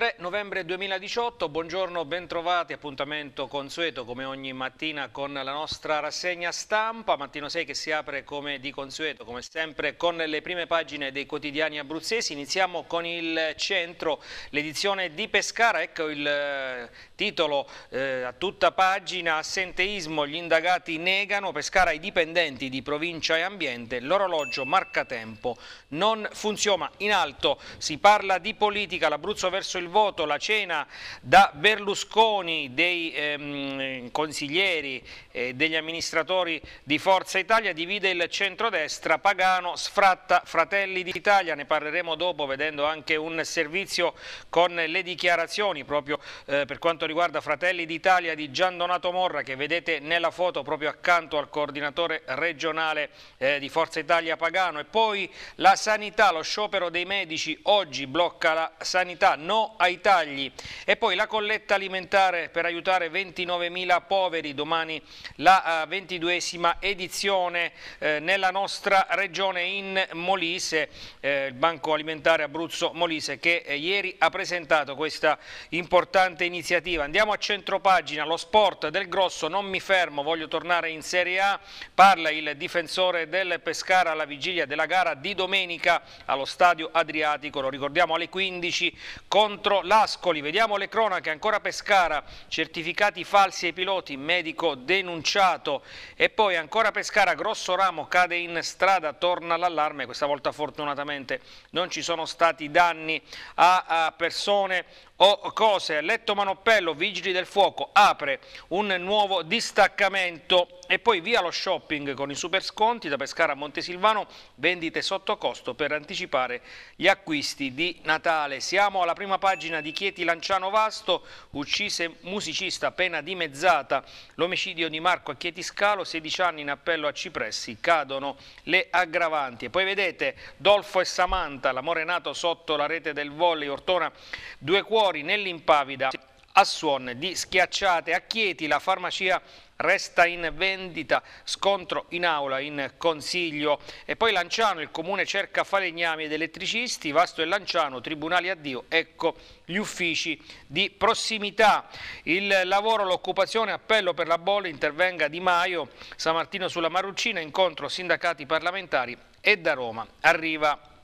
mentre novembre 2018, buongiorno, bentrovati, appuntamento consueto come ogni mattina con la nostra rassegna stampa, mattino 6 che si apre come di consueto, come sempre con le prime pagine dei quotidiani abruzzesi, iniziamo con il centro, l'edizione di Pescara, ecco il eh, titolo eh, a tutta pagina, assenteismo, gli indagati negano, Pescara i dipendenti di provincia e ambiente, l'orologio marca tempo, non funziona, in alto si parla di politica, l'Abruzzo verso il voto, foto la cena da Berlusconi dei ehm, consiglieri e eh, degli amministratori di Forza Italia divide il centrodestra, Pagano sfratta Fratelli d'Italia, ne parleremo dopo vedendo anche un servizio con le dichiarazioni proprio eh, per quanto riguarda Fratelli d'Italia di Gian Donato Morra che vedete nella foto proprio accanto al coordinatore regionale eh, di Forza Italia Pagano e poi la sanità, lo sciopero dei medici oggi blocca la sanità, no ai tagli. E poi la colletta alimentare per aiutare 29.000 poveri, domani la uh, eh, 22esima edizione eh, nella nostra regione in Molise, eh, il Banco Alimentare Abruzzo Molise che ieri ha presentato questa importante iniziativa. Andiamo a centropagina, lo sport del grosso, non mi fermo, voglio tornare in Serie A, parla il difensore del Pescara alla vigilia della gara di domenica allo stadio Adriatico, lo ricordiamo alle 15 contro la L'Ascoli, vediamo le cronache, ancora Pescara, certificati falsi ai piloti, medico denunciato e poi ancora Pescara, grosso ramo cade in strada, torna l'allarme, questa volta fortunatamente non ci sono stati danni a persone o cose, letto Manoppello, Vigili del Fuoco, apre un nuovo distaccamento e poi via lo shopping con i super sconti da Pescara a Montesilvano, vendite sotto costo per anticipare gli acquisti di Natale. Siamo alla prima pagina di Chieti Lanciano Vasto, uccise musicista, appena dimezzata, l'omicidio di Marco a Chieti Scalo, 16 anni in appello a Cipressi, cadono le aggravanti. E poi vedete Dolfo e Samantha, l'amore nato sotto la rete del volley, Ortona, due cuori, fuori nell'impavida a suon di schiacciate a Chieti, la farmacia resta in vendita, scontro in aula, in consiglio e poi Lanciano, il comune cerca falegnami ed elettricisti, Vasto e Lanciano, tribunali addio, ecco gli uffici di prossimità, il lavoro, l'occupazione, appello per la bolla, intervenga Di Maio, San Martino sulla Marruccina, incontro sindacati parlamentari e da Roma arriva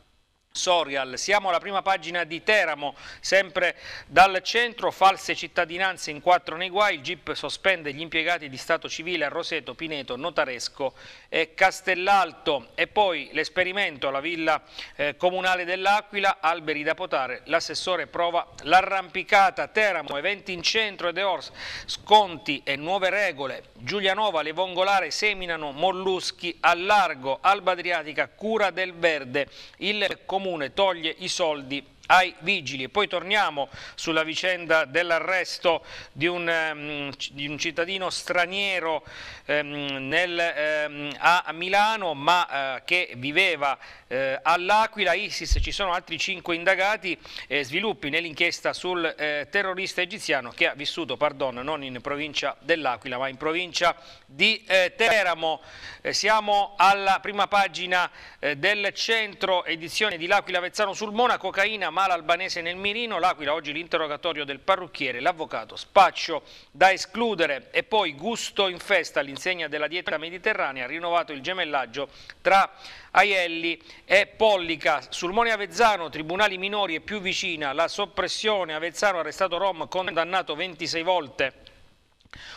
Sorial, siamo alla prima pagina di Teramo, sempre dal centro, false cittadinanze in quattro nei guai, il GIP sospende gli impiegati di Stato civile a Roseto, Pineto, Notaresco eh, Castellalto e poi l'esperimento alla Villa eh, Comunale dell'Aquila, alberi da potare, l'assessore prova l'arrampicata, Teramo, eventi in centro e Eors, sconti e nuove regole, Giulianova, Le Vongolare seminano molluschi al largo, Alba Adriatica, cura del verde, il comune toglie i soldi ai vigili. Poi torniamo sulla vicenda dell'arresto di, um, di, un cittadino straniero um, nel, um, a Milano ma uh, che viveva eh, All'Aquila ISIS ci sono altri cinque indagati, eh, sviluppi nell'inchiesta sul eh, terrorista egiziano che ha vissuto, pardon, non in provincia dell'Aquila ma in provincia di eh, Teramo. Eh, siamo alla prima pagina eh, del centro edizione di L'Aquila Vezzano sul Monaco, cocaina, mala albanese nel mirino, L'Aquila oggi l'interrogatorio del parrucchiere, l'avvocato, spaccio da escludere e poi gusto in festa all'insegna della dieta mediterranea, rinnovato il gemellaggio tra Aielli è Pollica, Sulmone Avezzano, tribunali minori e più vicina, la soppressione, Avezzano arrestato Rom, condannato 26 volte,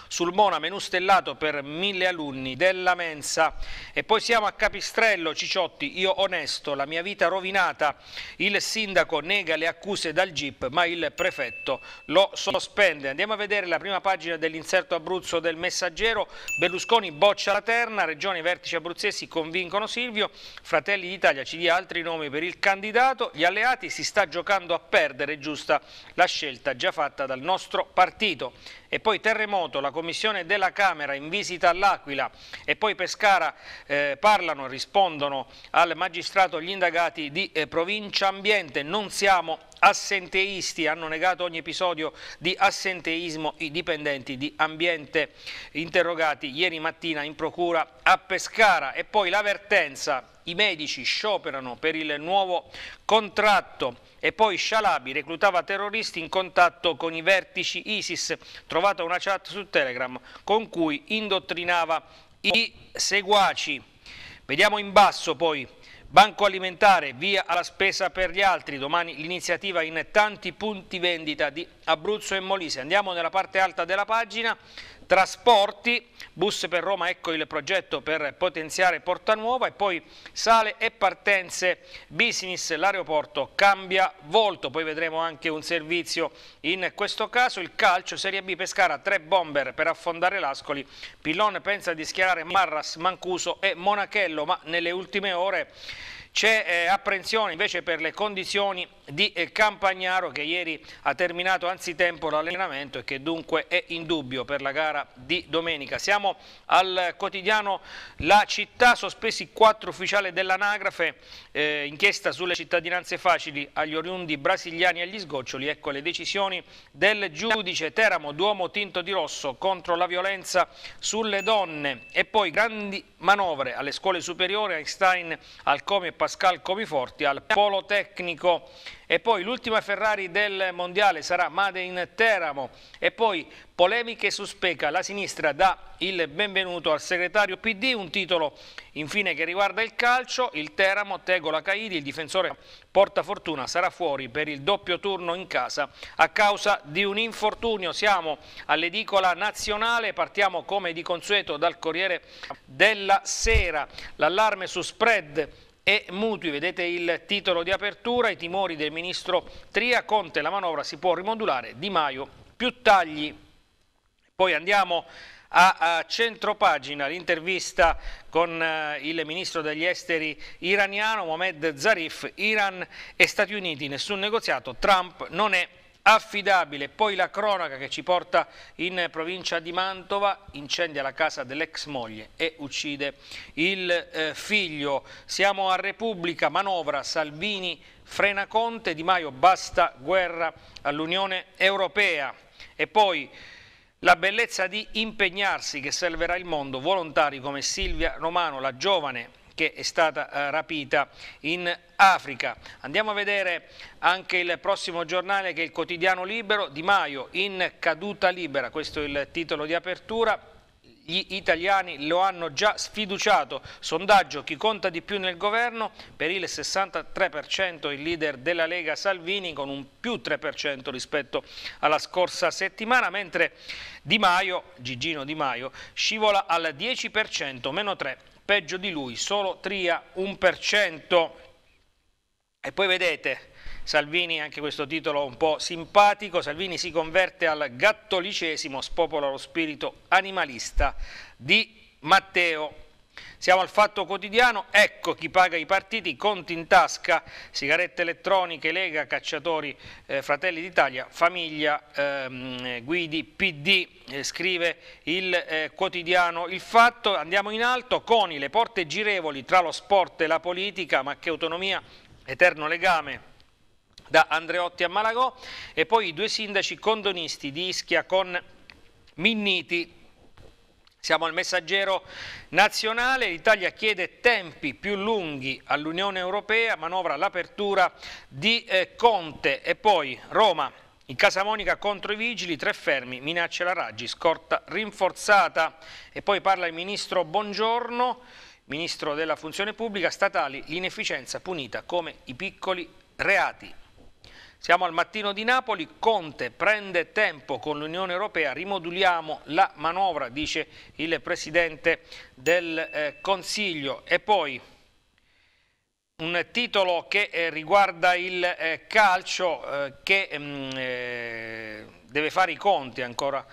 sul Mona, menù stellato per mille alunni della mensa. E poi siamo a Capistrello, Ciciotti, io onesto, la mia vita rovinata. Il sindaco nega le accuse dal GIP, ma il prefetto lo sospende. Andiamo a vedere la prima pagina dell'inserto Abruzzo del Messaggero. Berlusconi boccia la terna, regioni vertici abruzzesi convincono Silvio. Fratelli d'Italia ci dia altri nomi per il candidato. Gli alleati si sta giocando a perdere, giusta la scelta già fatta dal nostro partito. E poi terremoto, la Commissione della Camera in visita all'Aquila e poi Pescara eh, parlano e rispondono al magistrato gli indagati di eh, provincia ambiente. Non siamo assenteisti, hanno negato ogni episodio di assenteismo i dipendenti di ambiente interrogati ieri mattina in procura a Pescara e poi l'avvertenza i medici scioperano per il nuovo contratto e poi Shalabi reclutava terroristi in contatto con i vertici ISIS, trovata una chat su Telegram con cui indottrinava i seguaci. Vediamo in basso poi. Banco alimentare, via alla spesa per gli altri, domani l'iniziativa in tanti punti vendita di Abruzzo e Molise. Andiamo nella parte alta della pagina, trasporti, bus per Roma, ecco il progetto per potenziare Porta Nuova e poi sale e partenze business, l'aeroporto cambia volto, poi vedremo anche un servizio in questo caso, il calcio Serie B Pescara, tre bomber per affondare l'Ascoli, Pillon pensa di schierare Marras, Mancuso e Monachello, ma nelle ultime ore c'è eh, apprensione invece per le condizioni di eh, Campagnaro che ieri ha terminato anzitempo l'allenamento e che dunque è in dubbio per la gara di domenica. Siamo al quotidiano La Città, sospesi quattro ufficiali dell'anagrafe, eh, inchiesta sulle cittadinanze facili agli oriundi brasiliani e agli sgoccioli, ecco le decisioni del giudice Teramo, Duomo tinto di rosso contro la violenza sulle donne e poi grandi manovre alle scuole superiori, Einstein, Alcomi e Pascal Comiforti, al Polo Tecnico e poi l'ultima Ferrari del Mondiale sarà Made in Teramo. E poi polemiche su Speca, la sinistra dà il benvenuto al segretario PD, un titolo infine che riguarda il calcio, il Teramo, Tegola Caidi, il difensore porta fortuna, sarà fuori per il doppio turno in casa a causa di un infortunio. Siamo all'edicola nazionale, partiamo come di consueto dal Corriere della Sera, l'allarme su spread e mutui. Vedete il titolo di apertura, i timori del ministro Tria, Conte la manovra si può rimodulare, Di Maio più tagli. Poi andiamo a, a centropagina l'intervista con eh, il ministro degli esteri iraniano Mohamed Zarif, Iran e Stati Uniti, nessun negoziato, Trump non è affidabile. Poi la cronaca che ci porta in provincia di Mantova, incendia la casa dell'ex moglie e uccide il eh, figlio. Siamo a Repubblica, manovra, Salvini frena Conte, Di Maio basta guerra all'Unione Europea. E poi... La bellezza di impegnarsi che salverà il mondo, volontari come Silvia Romano, la giovane che è stata eh, rapita in Africa. Andiamo a vedere anche il prossimo giornale che è il quotidiano libero, Di Maio in caduta libera, questo è il titolo di apertura gli italiani lo hanno già sfiduciato. Sondaggio chi conta di più nel governo, per il 63% il leader della Lega Salvini con un più 3% rispetto alla scorsa settimana, mentre Di Maio, Gigino Di Maio, scivola al 10%, meno 3 peggio di lui solo Tria 1%. E poi vedete, Salvini, anche questo titolo un po' simpatico, Salvini si converte al gattolicesimo, spopola lo spirito animalista di Matteo siamo al fatto quotidiano, ecco chi paga i partiti, conti in tasca, sigarette elettroniche, Lega, Cacciatori, eh, Fratelli d'Italia, Famiglia, ehm, Guidi, PD, eh, scrive il eh, quotidiano. Il fatto, andiamo in alto, Coni, le porte girevoli tra lo sport e la politica, ma che autonomia, eterno legame da Andreotti a Malagò e poi i due sindaci condonisti di Ischia con Minniti siamo al messaggero nazionale, l'Italia chiede tempi più lunghi all'Unione Europea, manovra l'apertura di eh, Conte e poi Roma. In Casa Monica contro i vigili, tre fermi, minaccia la Raggi, scorta rinforzata e poi parla il ministro Buongiorno, ministro della funzione pubblica, statali, l'inefficienza punita come i piccoli reati. Siamo al mattino di Napoli, Conte prende tempo con l'Unione Europea, rimoduliamo la manovra, dice il Presidente del eh, Consiglio. E poi un titolo che eh, riguarda il eh, calcio eh, che mh, mm, eh, deve fare i conti ancora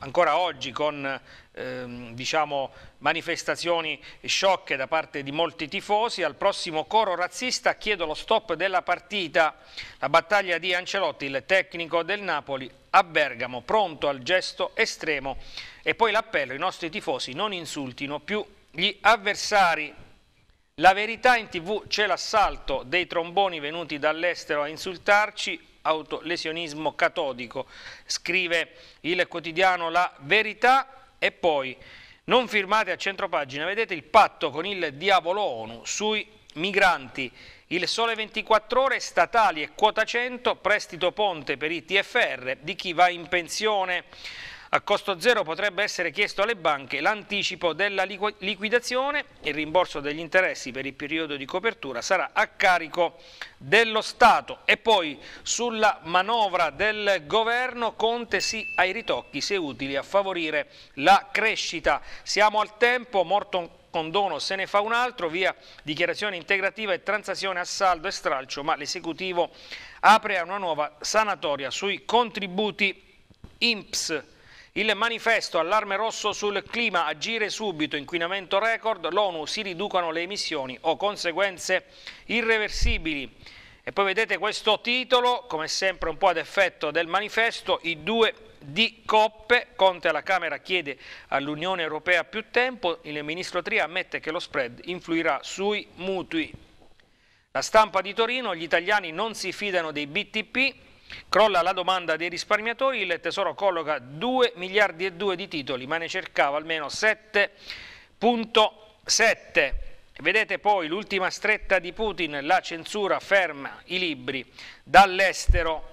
ancora oggi con ehm, diciamo, manifestazioni sciocche da parte di molti tifosi, al prossimo coro razzista chiedo lo stop della partita, la battaglia di Ancelotti, il tecnico del Napoli a Bergamo, pronto al gesto estremo e poi l'appello, i nostri tifosi non insultino più gli avversari. La verità in tv c'è l'assalto dei tromboni venuti dall'estero a insultarci, autolesionismo catodico, scrive il quotidiano La Verità e poi non firmate a centropagina, vedete il patto con il diavolo ONU sui migranti, il sole 24 ore, statali e quota 100, prestito ponte per i TFR di chi va in pensione. A costo zero potrebbe essere chiesto alle banche l'anticipo della liquidazione e il rimborso degli interessi per il periodo di copertura sarà a carico dello Stato. E poi sulla manovra del governo Conte sì ai ritocchi se utili a favorire la crescita. Siamo al tempo, morto Morton condono se ne fa un altro via dichiarazione integrativa e transazione a saldo e stralcio, ma l'esecutivo apre a una nuova sanatoria sui contributi IMPS. Il manifesto allarme rosso sul clima, agire subito, inquinamento record, l'ONU si riducano le emissioni o conseguenze irreversibili. E poi vedete questo titolo, come sempre un po' ad effetto del manifesto, i due di coppe, Conte alla Camera chiede all'Unione Europea più tempo, il ministro Tria ammette che lo spread influirà sui mutui. La stampa di Torino, gli italiani non si fidano dei BTP, Crolla la domanda dei risparmiatori, il Tesoro colloca 2 miliardi e 2 di titoli, ma ne cercava almeno 7.7. Vedete poi l'ultima stretta di Putin, la censura ferma i libri dall'estero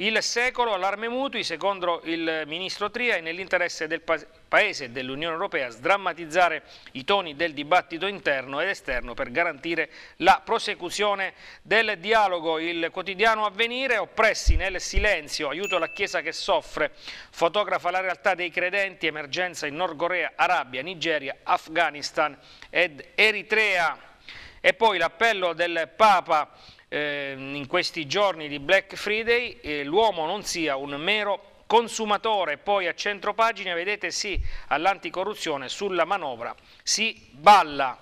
il secolo allarme mutui, secondo il ministro Tria, è nell'interesse del Paese e dell'Unione Europea sdrammatizzare i toni del dibattito interno ed esterno per garantire la prosecuzione del dialogo. Il quotidiano avvenire, oppressi nel silenzio, aiuto alla Chiesa che soffre, fotografa la realtà dei credenti, emergenza in Nord Corea, Arabia, Nigeria, Afghanistan ed Eritrea. E poi l'appello del Papa eh, in questi giorni di Black Friday eh, l'uomo non sia un mero consumatore. Poi a centro pagina vedete sì all'anticorruzione sulla manovra si balla.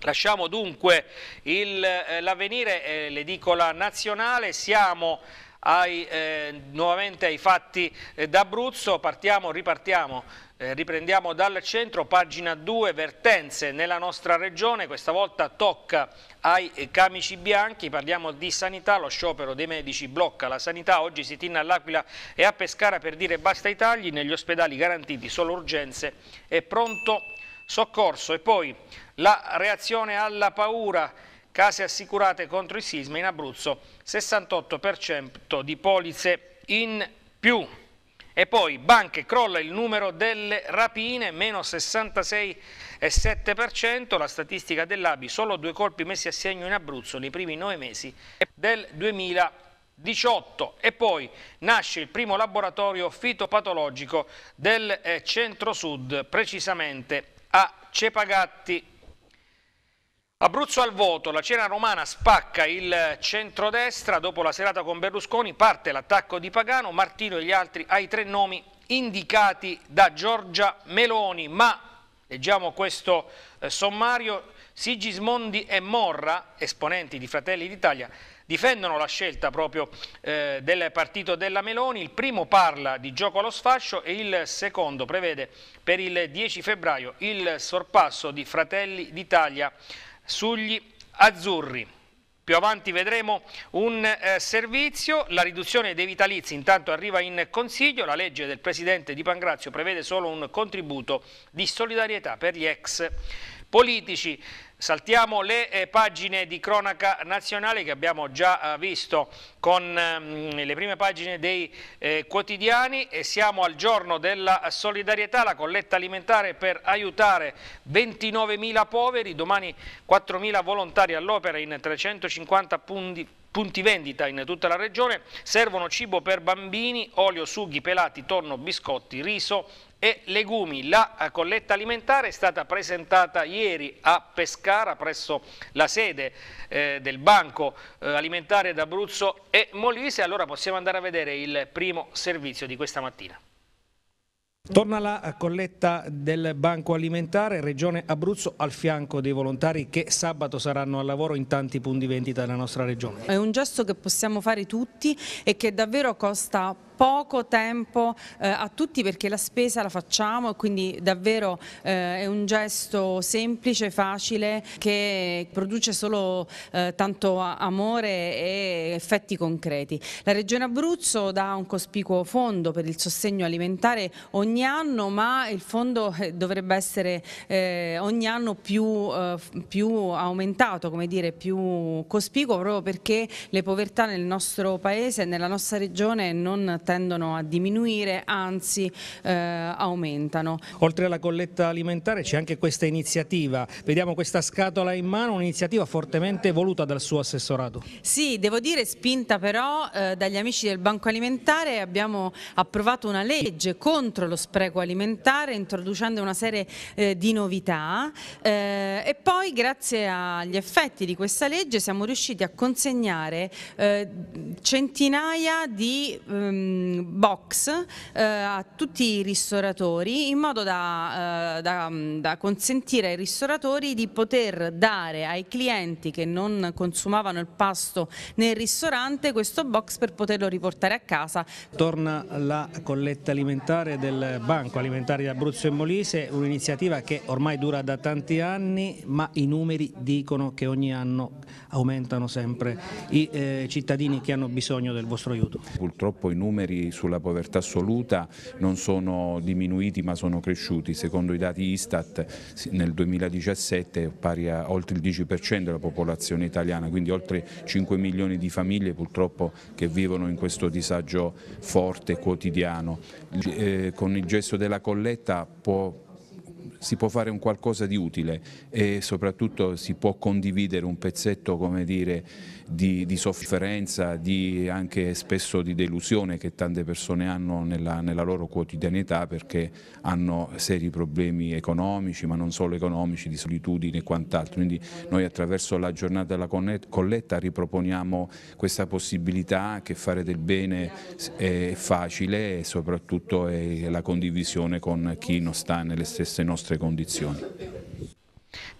Lasciamo dunque eh, l'avvenire eh, l'edicola nazionale, siamo ai, eh, nuovamente ai fatti eh, d'Abruzzo, partiamo, ripartiamo eh, riprendiamo dal centro, pagina 2, vertenze nella nostra regione, questa volta tocca ai camici bianchi, parliamo di sanità, lo sciopero dei medici blocca la sanità, oggi si tinna all'Aquila e a Pescara per dire basta i tagli, negli ospedali garantiti solo urgenze e pronto soccorso e poi la reazione alla paura, case assicurate contro il sisma in Abruzzo, 68% di polizze in più. E poi banche crolla il numero delle rapine, meno 66,7%, la statistica dell'ABI, solo due colpi messi a segno in Abruzzo nei primi nove mesi del 2018. E poi nasce il primo laboratorio fitopatologico del eh, centro-sud, precisamente a Cepagatti. Abruzzo al voto, la cena romana spacca il centrodestra, dopo la serata con Berlusconi parte l'attacco di Pagano, Martino e gli altri ai tre nomi indicati da Giorgia Meloni, ma leggiamo questo eh, sommario, Sigismondi e Morra, esponenti di Fratelli d'Italia, difendono la scelta proprio eh, del partito della Meloni, il primo parla di gioco allo sfascio e il secondo prevede per il 10 febbraio il sorpasso di Fratelli d'Italia sugli azzurri. Più avanti vedremo un eh, servizio, la riduzione dei vitalizi intanto arriva in Consiglio, la legge del Presidente di Pangrazio prevede solo un contributo di solidarietà per gli ex politici. Saltiamo le eh, pagine di cronaca nazionale che abbiamo già eh, visto con eh, le prime pagine dei eh, quotidiani e siamo al giorno della solidarietà, la colletta alimentare per aiutare 29.000 poveri, domani 4.000 volontari all'opera in 350 punti punti vendita in tutta la regione, servono cibo per bambini, olio, sughi, pelati, tonno, biscotti, riso, e legumi. La eh, colletta alimentare è stata presentata ieri a Pescara presso la sede eh, del Banco eh, Alimentare d'Abruzzo e Molise. Allora possiamo andare a vedere il primo servizio di questa mattina. Torna la eh, colletta del Banco Alimentare, Regione Abruzzo al fianco dei volontari che sabato saranno al lavoro in tanti punti vendita della nostra regione. È un gesto che possiamo fare tutti e che davvero costa poco tempo eh, a tutti perché la spesa la facciamo e quindi davvero eh, è un gesto semplice, facile che produce solo eh, tanto amore e effetti concreti. La Regione Abruzzo dà un cospicuo fondo per il sostegno alimentare ogni anno ma il fondo eh, dovrebbe essere eh, ogni anno più, eh, più aumentato, come dire, più cospicuo proprio perché le povertà nel nostro paese e nella nostra regione non tendono a diminuire, anzi eh, aumentano. Oltre alla colletta alimentare c'è anche questa iniziativa, vediamo questa scatola in mano, un'iniziativa fortemente voluta dal suo assessorato. Sì, devo dire spinta però eh, dagli amici del Banco Alimentare abbiamo approvato una legge contro lo spreco alimentare introducendo una serie eh, di novità eh, e poi grazie agli effetti di questa legge siamo riusciti a consegnare eh, centinaia di... Ehm, Ehm, box eh, a tutti i ristoratori in modo da, eh, da, mm, da, consentire ai ristoratori di poter dare ai clienti che non consumavano il pasto nel ristorante questo box per poterlo riportare a casa. Torna la colletta alimentare del Banco Alimentare di Abruzzo e Molise, un'iniziativa che ormai dura da tanti anni ma i numeri dicono che ogni anno aumentano sempre i eh, cittadini che hanno bisogno del vostro aiuto. Purtroppo i numeri numeri sulla povertà assoluta non sono diminuiti ma sono cresciuti, secondo i dati Istat nel 2017 pari a oltre il 10% della popolazione italiana, quindi oltre 5 milioni di famiglie purtroppo che vivono in questo disagio forte quotidiano. Eh, con il gesto della colletta può si può fare un qualcosa di utile e soprattutto si può condividere un pezzetto dire, di, di, sofferenza, di anche spesso di delusione che tante persone hanno nella, nella loro quotidianità perché hanno seri problemi economici, ma non solo economici, di solitudine e quant'altro. Quindi noi attraverso la giornata della colletta riproponiamo questa possibilità che fare del bene è facile e soprattutto è la condivisione con chi non sta nelle stesse nostre condizioni.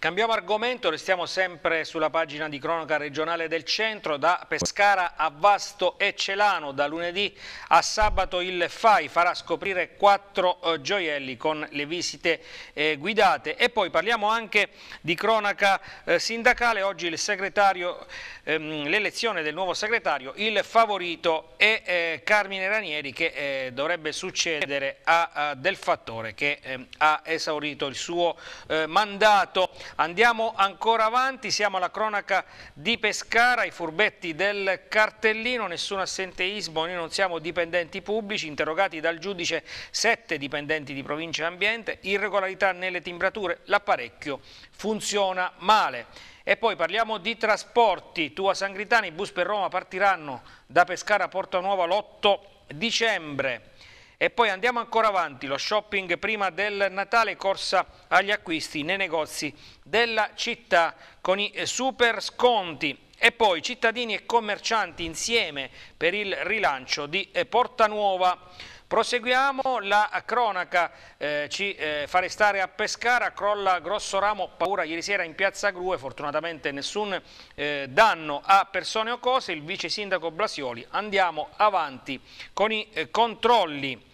Cambiamo argomento, restiamo sempre sulla pagina di cronaca regionale del centro, da Pescara a Vasto e Celano, da lunedì a sabato il FAI farà scoprire quattro eh, gioielli con le visite eh, guidate e poi parliamo anche di cronaca eh, sindacale, oggi ehm, l'elezione del nuovo segretario, il favorito è eh, Carmine Ranieri che eh, dovrebbe succedere a, a Del Fattore che ehm, ha esaurito il suo eh, mandato Andiamo ancora avanti, siamo alla cronaca di Pescara, i furbetti del cartellino, nessun assenteismo, noi non siamo dipendenti pubblici, interrogati dal giudice sette dipendenti di provincia e ambiente, irregolarità nelle timbrature, l'apparecchio funziona male. E poi parliamo di trasporti, tu Tua Sangritani, bus per Roma partiranno da Pescara a Porta Nuova l'8 dicembre. E poi andiamo ancora avanti, lo shopping prima del Natale, corsa agli acquisti nei negozi della città con i super sconti. E poi cittadini e commercianti insieme per il rilancio di eh, Porta Nuova. Proseguiamo la cronaca, eh, ci eh, fa restare a Pescara, crolla grosso ramo, paura ieri sera in piazza Grue, fortunatamente nessun eh, danno a persone o cose, il vice sindaco Blasioli, andiamo avanti con i eh, controlli.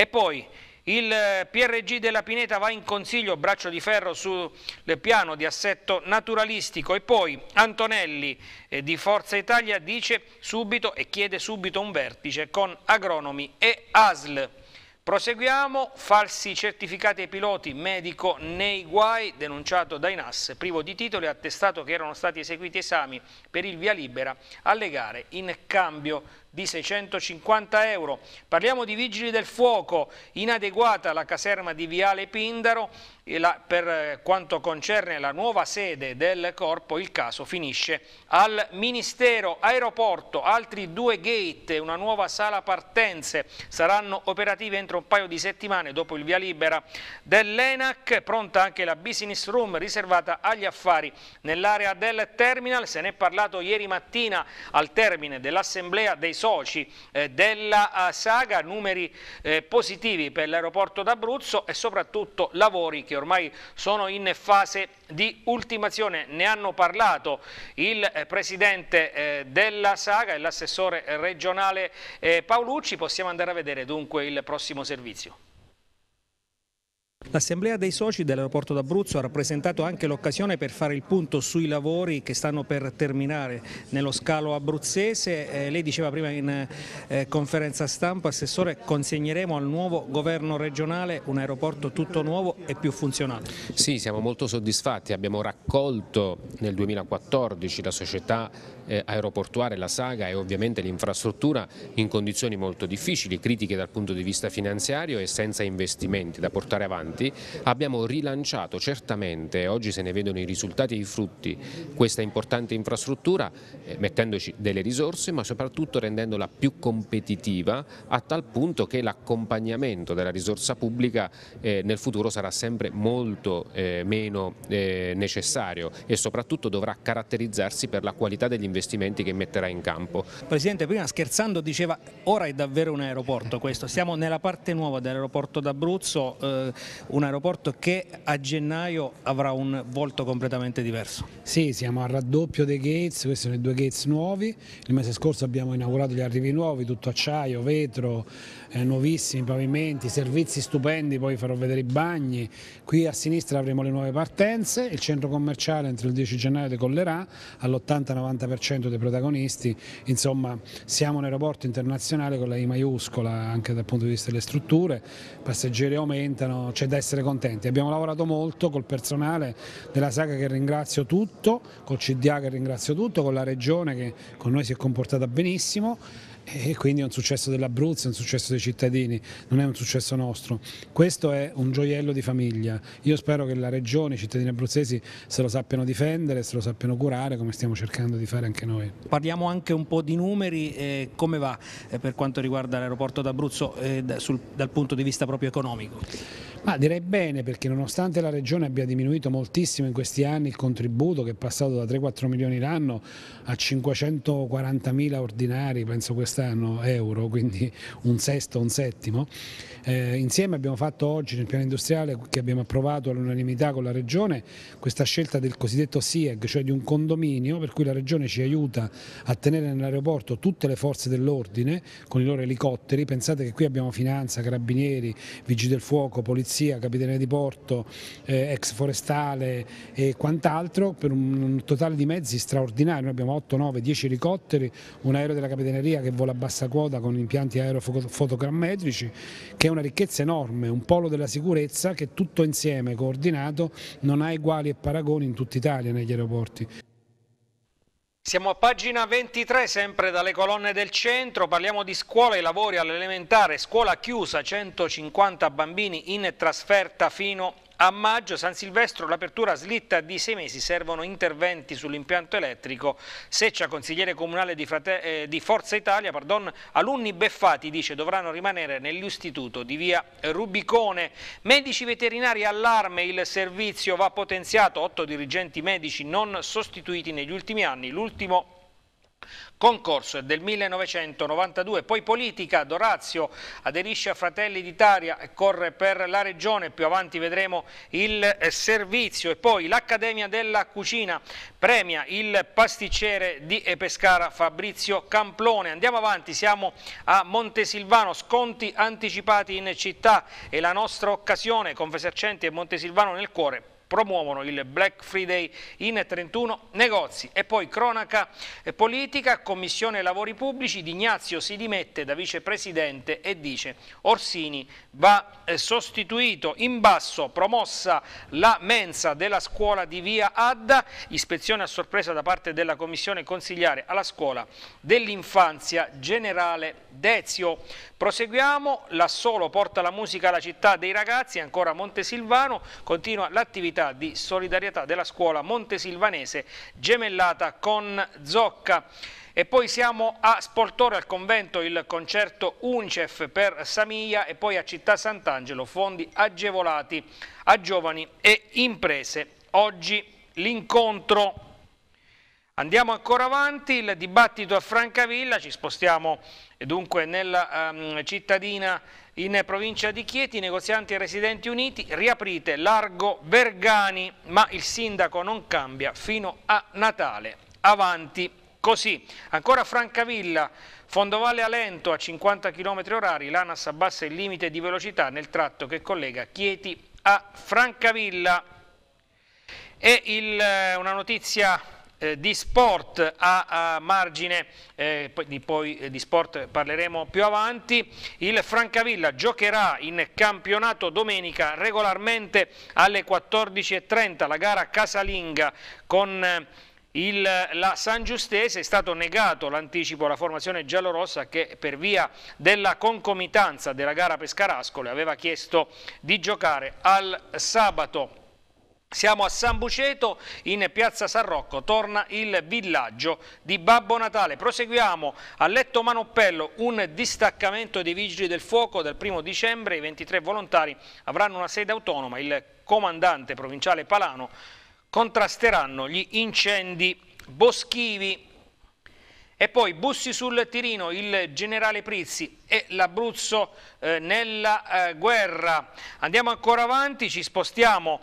E poi il eh, PRG della Pineta va in consiglio, braccio di ferro sul eh, piano di assetto naturalistico e poi Antonelli eh, di Forza Italia dice subito e chiede subito un vertice con agronomi e ASL. Proseguiamo, falsi certificati ai piloti, medico nei guai, denunciato dai NAS, privo di titoli, attestato che erano stati eseguiti esami per il via libera alle gare in cambio di 650 euro. Parliamo di vigili del fuoco, inadeguata la caserma di Viale Pindaro la, per eh, quanto concerne la nuova sede del corpo il caso finisce al Ministero Aeroporto, altri due gate, una nuova sala partenze saranno operative entro un paio di settimane dopo il via libera dell'ENAC, pronta anche la business room riservata agli affari nell'area del terminal, se ne è parlato ieri mattina al termine dell'assemblea dei soci eh, della eh, saga, numeri eh, positivi per l'aeroporto d'Abruzzo e soprattutto lavori che ormai sono in fase di ultimazione. Ne hanno parlato il presidente della saga e l'assessore regionale Paolucci. Possiamo andare a vedere dunque il prossimo servizio. L'assemblea dei soci dell'aeroporto d'Abruzzo ha rappresentato anche l'occasione per fare il punto sui lavori che stanno per terminare nello scalo abruzzese. Eh, lei diceva prima in eh, conferenza stampa, Assessore, consegneremo al nuovo governo regionale un aeroporto tutto nuovo e più funzionale. Sì, siamo molto soddisfatti, abbiamo raccolto nel 2014 la società eh, aeroportuale, la saga e ovviamente l'infrastruttura in condizioni molto difficili, critiche dal punto di vista finanziario e senza investimenti da portare avanti, abbiamo rilanciato certamente, oggi se ne vedono i risultati e i frutti, questa importante infrastruttura eh, mettendoci delle risorse ma soprattutto rendendola più competitiva a tal punto che l'accompagnamento della risorsa pubblica eh, nel futuro sarà sempre molto eh, meno eh, necessario e soprattutto dovrà caratterizzarsi per la qualità degli investimenti investimenti che metterà in campo. Presidente, prima scherzando diceva ora è davvero un aeroporto questo, siamo nella parte nuova dell'aeroporto d'Abruzzo, eh, un aeroporto che a gennaio avrà un volto completamente diverso. Sì, siamo al raddoppio dei gates, questi sono i due gates nuovi, il mese scorso abbiamo inaugurato gli arrivi nuovi, tutto acciaio, vetro, eh, nuovissimi pavimenti, servizi stupendi, poi farò vedere i bagni. Qui a sinistra avremo le nuove partenze, il centro commerciale entro il 10 gennaio decollerà all'80-90% dei protagonisti, insomma siamo un aeroporto internazionale con la I maiuscola anche dal punto di vista delle strutture, i passeggeri aumentano, c'è da essere contenti. Abbiamo lavorato molto col personale della Saga che ringrazio tutto, col CDA che ringrazio tutto, con la Regione che con noi si è comportata benissimo e quindi è un successo dell'Abruzzo, è un successo dei cittadini, non è un successo nostro. Questo è un gioiello di famiglia. Io spero che la Regione, i cittadini abruzzesi se lo sappiano difendere, se lo sappiano curare, come stiamo cercando di fare anche noi. Parliamo anche un po' di numeri, eh, come va eh, per quanto riguarda l'aeroporto d'Abruzzo eh, dal punto di vista proprio economico? Ma direi bene perché nonostante la Regione abbia diminuito moltissimo in questi anni il contributo che è passato da 3-4 milioni l'anno a 540 mila ordinari, penso quest'anno, euro, quindi un sesto, un settimo, eh, insieme abbiamo fatto oggi nel piano industriale che abbiamo approvato all'unanimità con la Regione questa scelta del cosiddetto SIEG, cioè di un condominio per cui la Regione ci aiuta a tenere nell'aeroporto tutte le forze dell'ordine con i loro elicotteri, pensate che qui abbiamo finanza, carabinieri, vigili del fuoco, polizia, polizia, capitaneria di porto, eh, ex forestale e quant'altro, per un totale di mezzi straordinario, noi abbiamo 8, 9, 10 elicotteri, un aereo della capitaneria che vola a bassa quota con impianti aerofotogrammetrici, che è una ricchezza enorme, un polo della sicurezza che tutto insieme, coordinato, non ha uguali e paragoni in tutta Italia negli aeroporti. Siamo a pagina 23, sempre dalle colonne del centro, parliamo di scuola e lavori all'elementare, scuola chiusa, 150 bambini in trasferta fino a maggio San Silvestro l'apertura slitta di sei mesi, servono interventi sull'impianto elettrico. Seccia, consigliere comunale di, Frate... eh, di Forza Italia, pardon, alunni beffati, dice, dovranno rimanere nell'istituto di via Rubicone. Medici veterinari allarme, il servizio va potenziato, otto dirigenti medici non sostituiti negli ultimi anni, l'ultimo Concorso è del 1992, poi politica, Dorazio aderisce a Fratelli d'Italia e corre per la regione, più avanti vedremo il eh, servizio e poi l'Accademia della Cucina premia il pasticcere di Pescara Fabrizio Camplone. Andiamo avanti, siamo a Montesilvano, sconti anticipati in città e la nostra occasione, Confesercenti e Montesilvano nel cuore promuovono il Black Friday in 31 negozi. E poi cronaca politica, Commissione Lavori Pubblici, Di Ignazio si dimette da vicepresidente e dice Orsini va eh, sostituito. In basso promossa la mensa della scuola di via Adda, ispezione a sorpresa da parte della Commissione consigliare alla scuola dell'infanzia generale Dezio. Proseguiamo, l'assolo porta la musica alla città dei ragazzi, ancora Montesilvano, continua l'attività attività di solidarietà della scuola montesilvanese gemellata con Zocca. E poi siamo a Sportore al convento il concerto UNCEF per Samiglia e poi a Città Sant'Angelo fondi agevolati a giovani e imprese. Oggi l'incontro. Andiamo ancora avanti, il dibattito a Francavilla, ci spostiamo dunque nella um, cittadina in provincia di Chieti, negozianti e residenti uniti, riaprite largo Vergani, ma il sindaco non cambia fino a Natale. Avanti così. Ancora Francavilla, Fondovalle Alento a 50 km h l'ANAS abbassa il limite di velocità nel tratto che collega Chieti a Francavilla. E il, eh, una notizia eh, di sport a, a margine, eh, poi, di, poi, eh, di, sport parleremo più avanti, il Francavilla giocherà in campionato domenica regolarmente alle 14.30 la gara casalinga con... Eh, il, la San Giustese è stato negato l'anticipo alla formazione giallorossa che per via della concomitanza della gara Pescarascole aveva chiesto di giocare al sabato. Siamo a San Buceto, in piazza San Rocco, torna il villaggio di Babbo Natale. Proseguiamo a Letto Manoppello, un distaccamento dei Vigili del Fuoco dal 1 dicembre. I 23 volontari avranno una sede autonoma. Il comandante provinciale Palano contrasteranno gli incendi boschivi. E poi Bussi sul Tirino, il generale Prizzi e l'Abruzzo eh, nella eh, guerra. Andiamo ancora avanti, ci spostiamo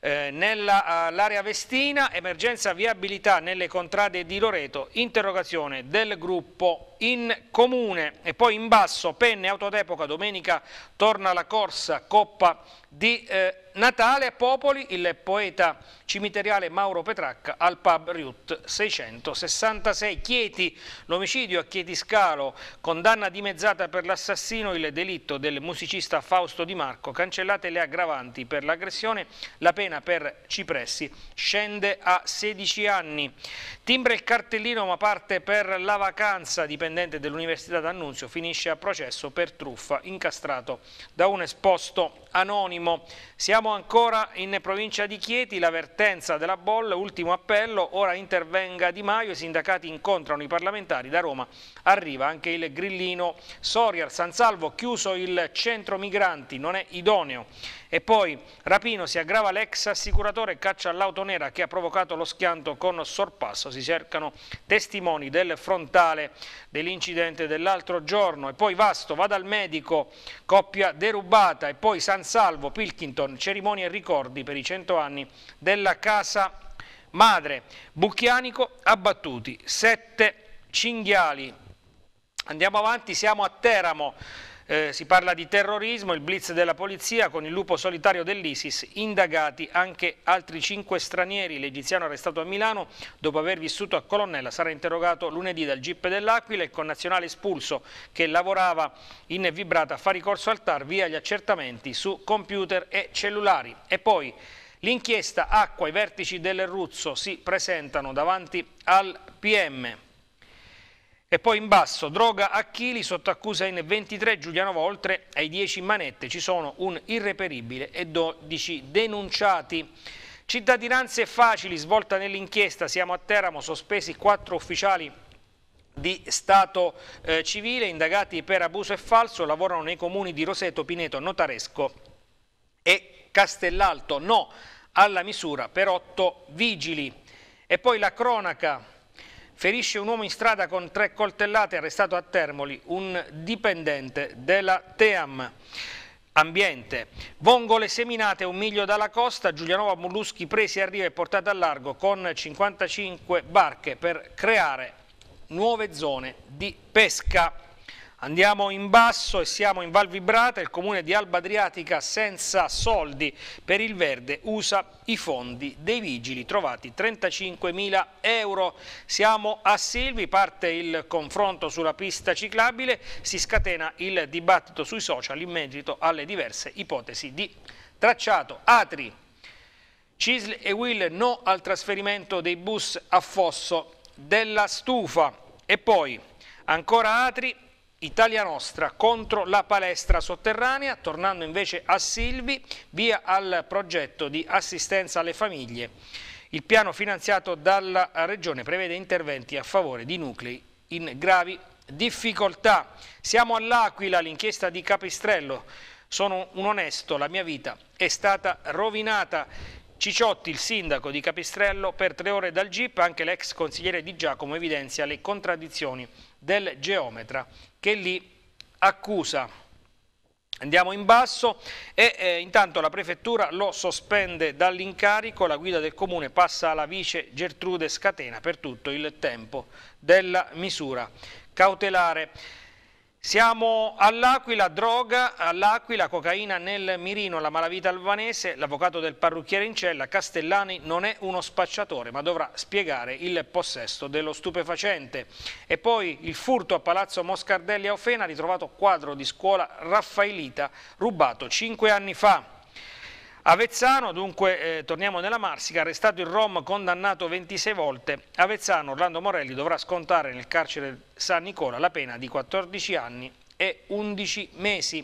eh, Nell'area eh, Vestina, emergenza viabilità nelle contrade di Loreto, interrogazione del gruppo in comune e poi in basso Penne auto d'epoca domenica torna la corsa Coppa di eh, Natale, Popoli, il poeta cimiteriale Mauro Petracca al pub Riut 666, Chieti, l'omicidio a Chieti Scalo, condanna dimezzata per l'assassino, il delitto del musicista Fausto Di Marco, cancellate le aggravanti per l'aggressione, la pena per Cipressi scende a 16 anni, timbra il cartellino ma parte per la vacanza di Penne dipendente dell'Università d'Annunzio, finisce a processo per truffa incastrato da un esposto anonimo. Siamo ancora in provincia di Chieti, l'avvertenza della bolla, ultimo appello, ora intervenga Di Maio, i sindacati incontrano i parlamentari, da Roma arriva anche il grillino Soria, San Salvo, chiuso il centro migranti, non è idoneo. E poi Rapino si aggrava l'ex assicuratore caccia all'auto nera che ha provocato lo schianto con sorpasso, si cercano testimoni del frontale dell'incidente dell'altro giorno e poi Vasto va dal medico, coppia derubata e poi San Salvo, Pilkington, cerimonie e ricordi per i cento anni della casa madre. Bucchianico abbattuti, sette cinghiali. Andiamo avanti, siamo a Teramo. Eh, si parla di terrorismo, il blitz della polizia con il lupo solitario dell'Isis, indagati anche altri cinque stranieri. L'egiziano arrestato a Milano dopo aver vissuto a Colonnella sarà interrogato lunedì dal GIP dell'Aquila. Il connazionale espulso che lavorava in Vibrata fa ricorso al TAR via gli accertamenti su computer e cellulari. E poi... L'inchiesta acqua, i vertici del Ruzzo si presentano davanti al PM. E poi in basso, droga a chili, sotto accusa in 23, Giuliano Voltre, ai 10 manette, ci sono un irreperibile e 12 denunciati. Cittadinanze facili, svolta nell'inchiesta, siamo a Teramo, sospesi quattro ufficiali di Stato eh, civile, indagati per abuso e falso, lavorano nei comuni di Roseto, Pineto, Notaresco e Castellalto. No alla misura per otto vigili. E poi la cronaca Ferisce un uomo in strada con tre coltellate, arrestato a Termoli, un dipendente della Team. Ambiente. Vongole seminate un miglio dalla costa, Giulianova Molluschi presi a riva e portate a largo con 55 barche per creare nuove zone di pesca. Andiamo in basso e siamo in Val Vibrata, il comune di Alba Adriatica senza soldi per il verde usa i fondi dei vigili trovati 35.000 euro. Siamo a Silvi, parte il confronto sulla pista ciclabile, si scatena il dibattito sui social in merito alle diverse ipotesi di tracciato. Atri, Cisle e Will no al trasferimento dei bus a Fosso della Stufa e poi ancora Atri Italia Nostra contro la palestra sotterranea, tornando invece a Silvi, via al progetto di assistenza alle famiglie. Il piano finanziato dalla Regione prevede interventi a favore di nuclei in gravi difficoltà. Siamo all'Aquila, l'inchiesta di Capistrello. Sono un onesto, la mia vita è stata rovinata. Ciciotti, il sindaco di Capistrello, per tre ore dal GIP, anche l'ex consigliere di Giacomo evidenzia le contraddizioni del geometra che li accusa. Andiamo in basso e eh, intanto la prefettura lo sospende dall'incarico, la guida del comune passa alla vice Gertrude Scatena per tutto il tempo della misura cautelare. Siamo all'Aquila, droga, all'Aquila, cocaina nel mirino, la malavita albanese, l'avvocato del parrucchiere in cella, Castellani non è uno spacciatore ma dovrà spiegare il possesso dello stupefacente. E poi il furto a Palazzo Moscardelli a Ofena, ritrovato quadro di scuola raffaelita, rubato cinque anni fa. Avezzano, dunque eh, torniamo nella Marsica, arrestato il Rom, condannato 26 volte. Avezzano, Orlando Morelli dovrà scontare nel carcere San Nicola la pena di 14 anni e 11 mesi.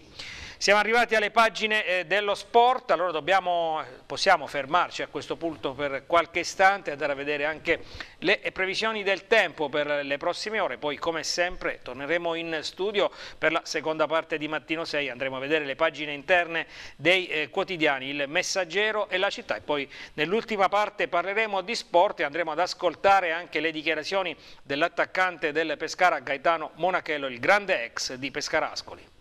Siamo arrivati alle pagine eh, dello sport, allora dobbiamo, possiamo fermarci a questo punto per qualche istante e andare a vedere anche le previsioni del tempo per le prossime ore, poi come sempre torneremo in studio per la seconda parte di Mattino 6, andremo a vedere le pagine interne dei eh, quotidiani, il Messaggero e la città e poi nell'ultima parte parleremo di sport e andremo ad ascoltare anche le dichiarazioni dell'attaccante del Pescara Gaetano Monachello, il grande ex di Pescarascoli.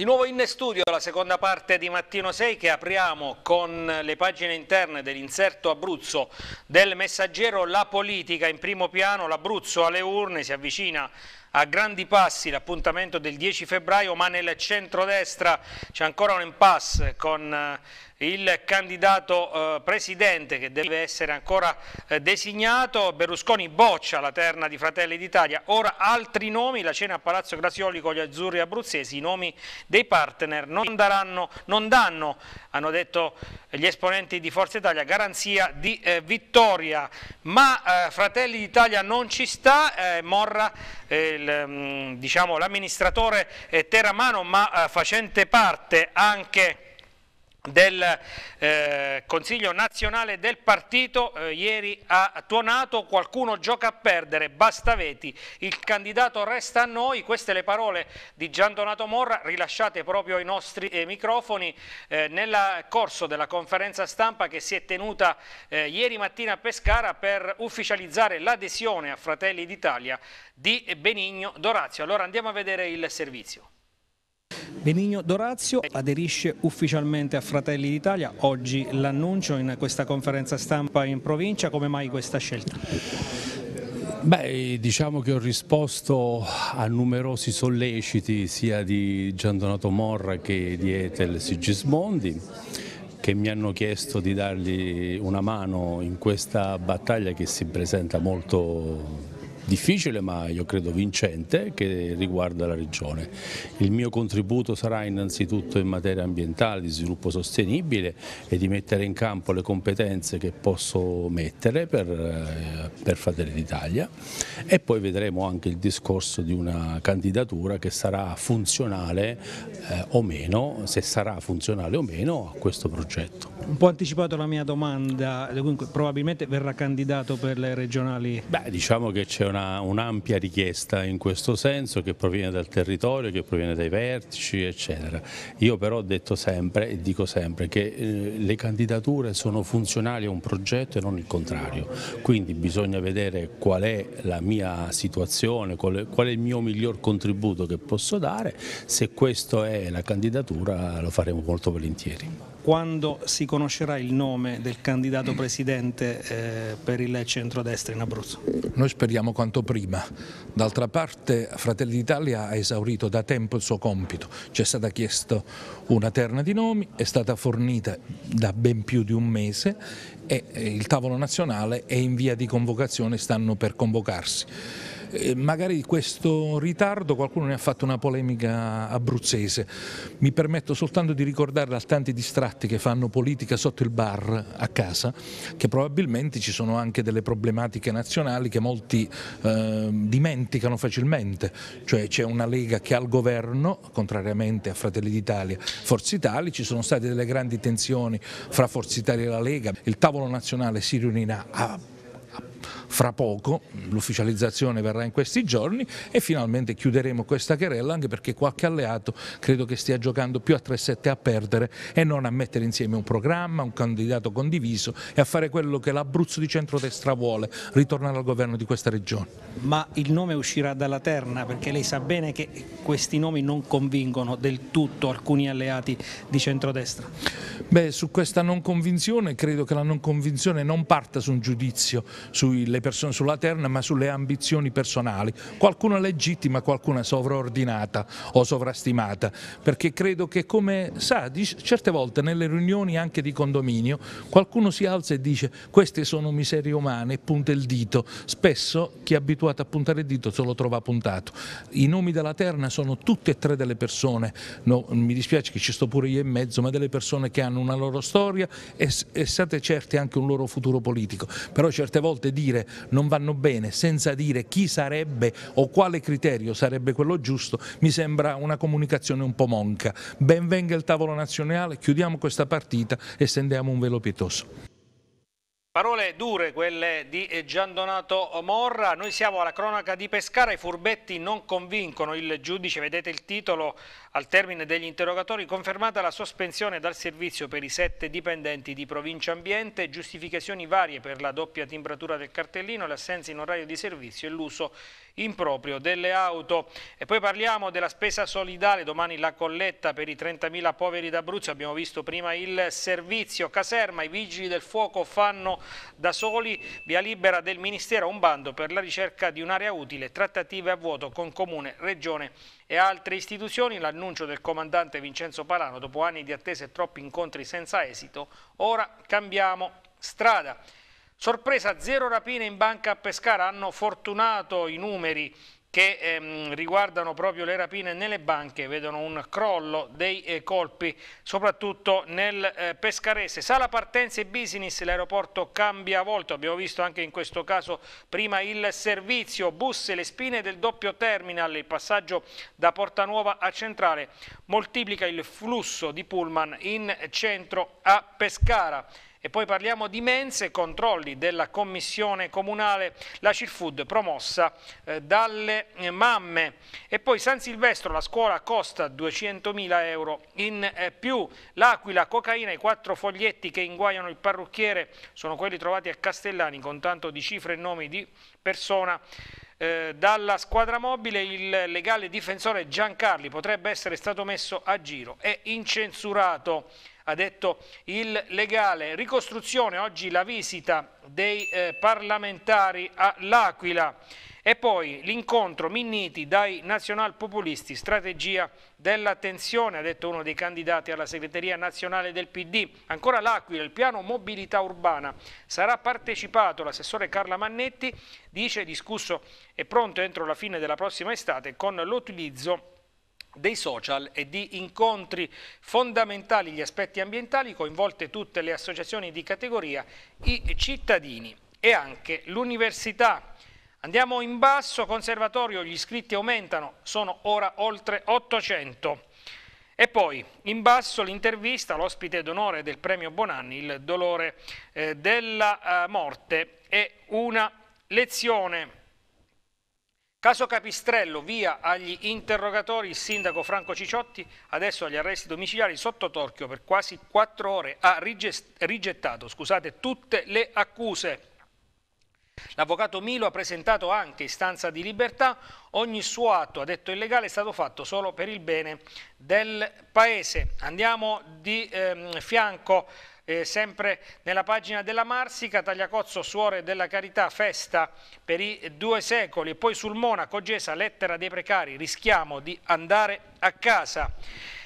Di nuovo in studio la seconda parte di Mattino 6 che apriamo con le pagine interne dell'inserto Abruzzo del messaggero La Politica in primo piano, l'Abruzzo alle urne si avvicina a grandi passi l'appuntamento del 10 febbraio ma nel centro-destra c'è ancora un impasse con eh, il candidato eh, presidente che deve essere ancora eh, designato, Berlusconi boccia la terna di Fratelli d'Italia, ora altri nomi, la cena a Palazzo Grazioli con gli azzurri abruzzesi, i nomi dei partner non, daranno, non danno, hanno detto gli esponenti di Forza Italia, garanzia di eh, vittoria, ma eh, Fratelli d'Italia non ci sta, eh, Morra, eh, mm, diciamo, l'amministratore diciamo, Terramano, ma facente parte anche del eh, Consiglio nazionale del partito eh, ieri ha tuonato qualcuno gioca a perdere, basta veti, il candidato resta a noi, queste le parole di Gian Donato Morra rilasciate proprio ai nostri eh, microfoni eh, nel corso della conferenza stampa che si è tenuta eh, ieri mattina a Pescara per ufficializzare l'adesione a Fratelli d'Italia di Benigno Dorazio. Allora andiamo a vedere il servizio. Benigno Dorazio aderisce ufficialmente a Fratelli d'Italia, oggi l'annuncio in questa conferenza stampa in provincia, come mai questa scelta? Beh, diciamo che ho risposto a numerosi solleciti sia di Gian Donato Morra che di Etel Sigismondi che mi hanno chiesto di dargli una mano in questa battaglia che si presenta molto difficile ma io credo vincente che riguarda la regione. Il mio contributo sarà innanzitutto in materia ambientale, di sviluppo sostenibile e di mettere in campo le competenze che posso mettere per, eh, per Fratelli d'Italia e poi vedremo anche il discorso di una candidatura che sarà funzionale eh, o meno, se sarà funzionale o meno a questo progetto. Un po' anticipato la mia domanda, dunque probabilmente verrà candidato per le regionali? Beh, diciamo che c'è una un'ampia un richiesta in questo senso che proviene dal territorio, che proviene dai vertici, eccetera. Io però ho detto sempre e dico sempre che eh, le candidature sono funzionali a un progetto e non il contrario, quindi bisogna vedere qual è la mia situazione, qual è, qual è il mio miglior contributo che posso dare, se questa è la candidatura lo faremo molto volentieri quando si conoscerà il nome del candidato presidente eh, per il centrodestra in Abruzzo? Noi speriamo quanto prima. D'altra parte Fratelli d'Italia ha esaurito da tempo il suo compito. Ci è stata chiesta una terna di nomi, è stata fornita da ben più di un mese e eh, il tavolo nazionale è in via di convocazione, stanno per convocarsi. Eh, magari di questo ritardo qualcuno ne ha fatto una polemica abruzzese, mi permetto soltanto di ricordare a tanti distratti che fanno politica sotto il bar a casa che probabilmente ci sono anche delle problematiche nazionali che molti eh, dimenticano facilmente, cioè c'è una Lega che ha il governo, contrariamente a Fratelli d'Italia, Forza Italia, ci sono state delle grandi tensioni fra Forza Italia e la Lega, il tavolo nazionale si riunirà a fra poco, l'ufficializzazione verrà in questi giorni e finalmente chiuderemo questa querella anche perché qualche alleato credo che stia giocando più a 3-7 a perdere e non a mettere insieme un programma, un candidato condiviso e a fare quello che l'Abruzzo di centrodestra vuole, ritornare al governo di questa regione. Ma il nome uscirà dalla terna perché lei sa bene che questi nomi non convincono del tutto alcuni alleati di centrodestra. Beh, su questa non convinzione credo che la non convinzione non parta su un giudizio sulle delle persone sulla terna ma sulle ambizioni personali, qualcuna legittima, qualcuna sovraordinata o sovrastimata, perché credo che come sa, certe volte nelle riunioni anche di condominio qualcuno si alza e dice queste sono miserie umane e punta il dito, spesso chi è abituato a puntare il dito se lo trova puntato, i nomi della terna sono tutte e tre delle persone, no, mi dispiace che ci sto pure io in mezzo, ma delle persone che hanno una loro storia e, e state certi anche un loro futuro politico, però certe volte dire non vanno bene senza dire chi sarebbe o quale criterio sarebbe quello giusto, mi sembra una comunicazione un po' monca. Ben venga il tavolo nazionale, chiudiamo questa partita e stendiamo un velo pietoso. Parole dure quelle di eh, Giandonato Morra, noi siamo alla cronaca di Pescara, i furbetti non convincono il giudice, vedete il titolo al termine degli interrogatori confermata la sospensione dal servizio per i sette dipendenti di provincia ambiente, giustificazioni varie per la doppia timbratura del cartellino, l'assenza in orario di servizio e l'uso improprio delle auto. E poi parliamo della spesa solidale, domani la colletta per i 30.000 poveri d'Abruzzo, abbiamo visto prima il servizio caserma, i vigili del fuoco fanno da soli, via libera del Ministero un bando per la ricerca di un'area utile, trattative a vuoto con Comune, Regione e altre istituzioni, l'annuncio del comandante Vincenzo Palano dopo anni di attese e troppi incontri senza esito, ora cambiamo strada. Sorpresa, zero rapine in banca a Pescara, hanno fortunato i numeri che ehm, riguardano proprio le rapine nelle banche, vedono un crollo dei eh, colpi, soprattutto nel eh, Pescarese. Sala partenze e business, l'aeroporto cambia volto, abbiamo visto anche in questo caso prima il servizio, bus e le spine del doppio terminal, il passaggio da Porta Nuova a Centrale moltiplica il flusso di pullman in centro a Pescara. E poi parliamo di mense, e controlli della commissione comunale La Cirfood promossa eh, dalle eh, mamme. E poi San Silvestro, la scuola costa 200.000 euro in eh, più. L'Aquila, cocaina, i quattro foglietti che inguaiano il parrucchiere sono quelli trovati a Castellani con tanto di cifre e nomi di persona. dalla squadra mobile il legale difensore Giancarli potrebbe essere stato messo a giro e incensurato ha detto il legale. Ricostruzione, oggi la visita dei eh, parlamentari all'Aquila e poi l'incontro Minniti dai nazionalpopulisti, strategia dell'attenzione, ha detto uno dei candidati alla segreteria nazionale del PD. Ancora l'Aquila, il piano mobilità urbana. Sarà partecipato l'assessore Carla Mannetti, dice discusso e pronto entro la fine della prossima estate con l'utilizzo dei social e di incontri fondamentali gli aspetti ambientali coinvolte tutte le associazioni di categoria, i cittadini e anche l'università. Andiamo in basso, conservatorio, gli iscritti aumentano, sono ora oltre 800. E poi in basso l'intervista, l'ospite d'onore del premio Bonanni, il dolore eh, della eh, morte e una lezione Caso Capistrello, via agli interrogatori il sindaco Franco Cicciotti, adesso agli arresti domiciliari sotto torchio per quasi quattro ore, ha rigettato scusate, tutte le accuse. L'avvocato Milo ha presentato anche istanza di libertà, ogni suo atto, ha detto illegale, è stato fatto solo per il bene del Paese. Andiamo di ehm, fianco eh, sempre nella pagina della Marsica, Tagliacozzo, Suore della Carità, festa per i due secoli, e poi sul Monaco, Gesa, lettera dei precari, rischiamo di andare a casa.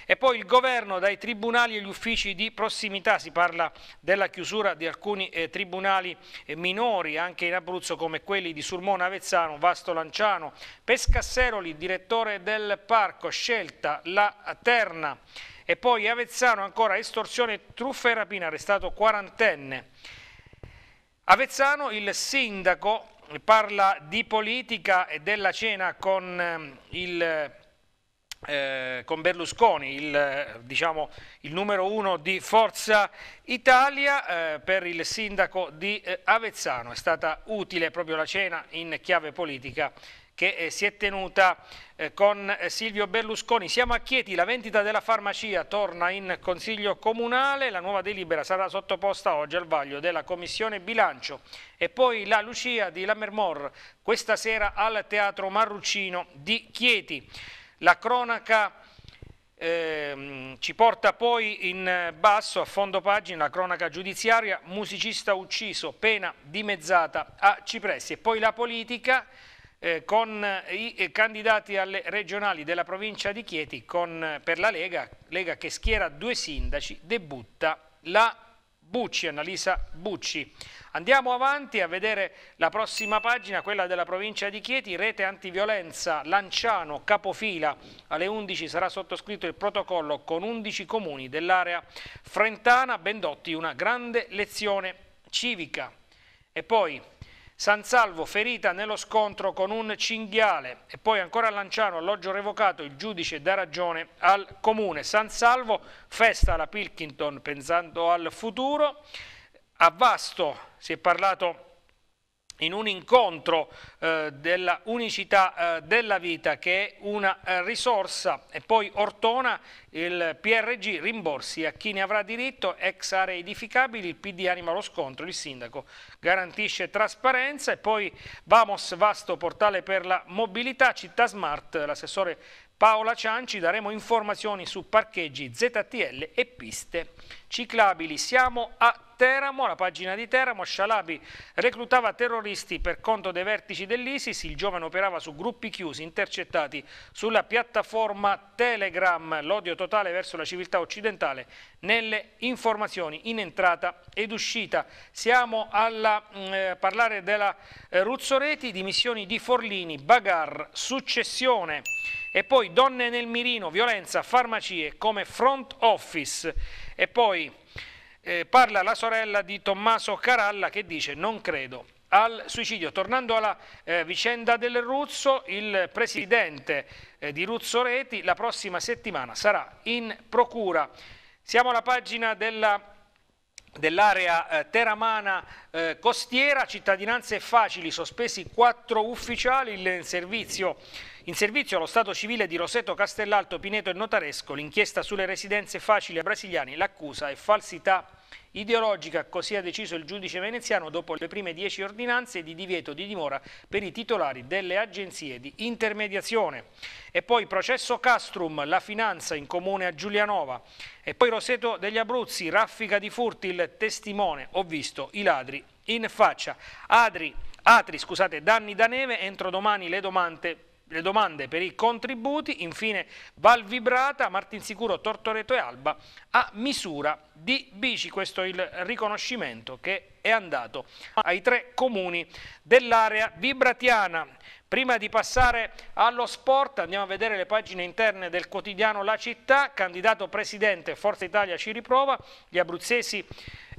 E poi il governo dai tribunali e gli uffici di prossimità, si parla della chiusura di alcuni eh, tribunali eh, minori anche in Abruzzo come quelli di Sulmona Avezzano, Vasto Lanciano, Pescasseroli, direttore del parco, scelta la terna. E poi Avezzano ancora estorsione, truffa e rapina, arrestato quarantenne. Avezzano, il sindaco parla di politica e della cena con ehm, il eh, con Berlusconi, il, eh, diciamo, il, numero uno di Forza Italia eh, per il sindaco di eh, Avezzano. È stata utile proprio la cena in chiave politica che eh, si è tenuta con Silvio Berlusconi. Siamo a Chieti, la vendita della farmacia torna in Consiglio Comunale, la nuova delibera sarà sottoposta oggi al vaglio della Commissione Bilancio e poi la Lucia di Lammermor questa sera al Teatro Marruccino di Chieti. La cronaca eh, ci porta poi in basso, a fondo pagina, la cronaca giudiziaria, musicista ucciso, pena dimezzata a Cipressi. E poi la politica eh, con i eh, candidati alle regionali della provincia di Chieti con, per la Lega, Lega che schiera due sindaci, debutta la Bucci, Annalisa Bucci. Andiamo avanti a vedere la prossima pagina, quella della provincia di Chieti, rete antiviolenza Lanciano, capofila. Alle 11 sarà sottoscritto il protocollo con 11 comuni dell'area frentana, Bendotti, una grande lezione civica. E poi San Salvo ferita nello scontro con un cinghiale e poi ancora a Lanciano alloggio revocato il giudice dà ragione al comune. San Salvo festa alla Pilkington pensando al futuro. A Vasto si è parlato in un incontro eh, della unicità eh, della vita che è una eh, risorsa e poi Ortona il PRG rimborsi a chi ne avrà diritto ex aree edificabili il PD anima lo scontro il sindaco garantisce trasparenza e poi Vamos vasto portale per la mobilità città smart l'assessore Paola Cianci daremo informazioni su parcheggi ZTL e piste ciclabili siamo a Teramo, la pagina di Teramo, Shalabi reclutava terroristi per conto dei vertici dell'ISIS, il giovane operava su gruppi chiusi, intercettati sulla piattaforma Telegram, l'odio totale verso la civiltà occidentale nelle informazioni in entrata ed uscita. Siamo a mm, eh, parlare della eh, Ruzzoreti, dimissioni di Forlini, Bagar, successione e poi donne nel mirino, violenza, farmacie come front office e poi eh, parla la sorella di Tommaso Caralla che dice non credo al suicidio. Tornando alla eh, vicenda del Ruzzo, il presidente eh, di Ruzzo Reti la prossima settimana sarà in procura. Siamo alla pagina della dell'area eh, teramana eh, costiera, cittadinanze facili, sospesi quattro ufficiali, in servizio in servizio allo Stato civile di Roseto, Castellalto, Pineto e Notaresco, l'inchiesta sulle residenze facili a brasiliani, l'accusa è falsità ideologica, così ha deciso il giudice veneziano dopo le prime dieci ordinanze di divieto di dimora per i titolari delle agenzie di intermediazione. E poi processo Castrum, la finanza in comune a Giulianova. E poi Roseto degli Abruzzi, raffica di furti, il testimone, ho visto i ladri in faccia. Adri, Atri, scusate, danni da neve, entro domani le domande le domande per i contributi, infine Val Vibrata, Martinsicuro, Tortoreto e Alba a misura di bici. Questo è il riconoscimento che è andato ai tre comuni dell'area vibratiana. Prima di passare allo sport andiamo a vedere le pagine interne del quotidiano La Città, candidato presidente Forza Italia ci riprova, gli abruzzesi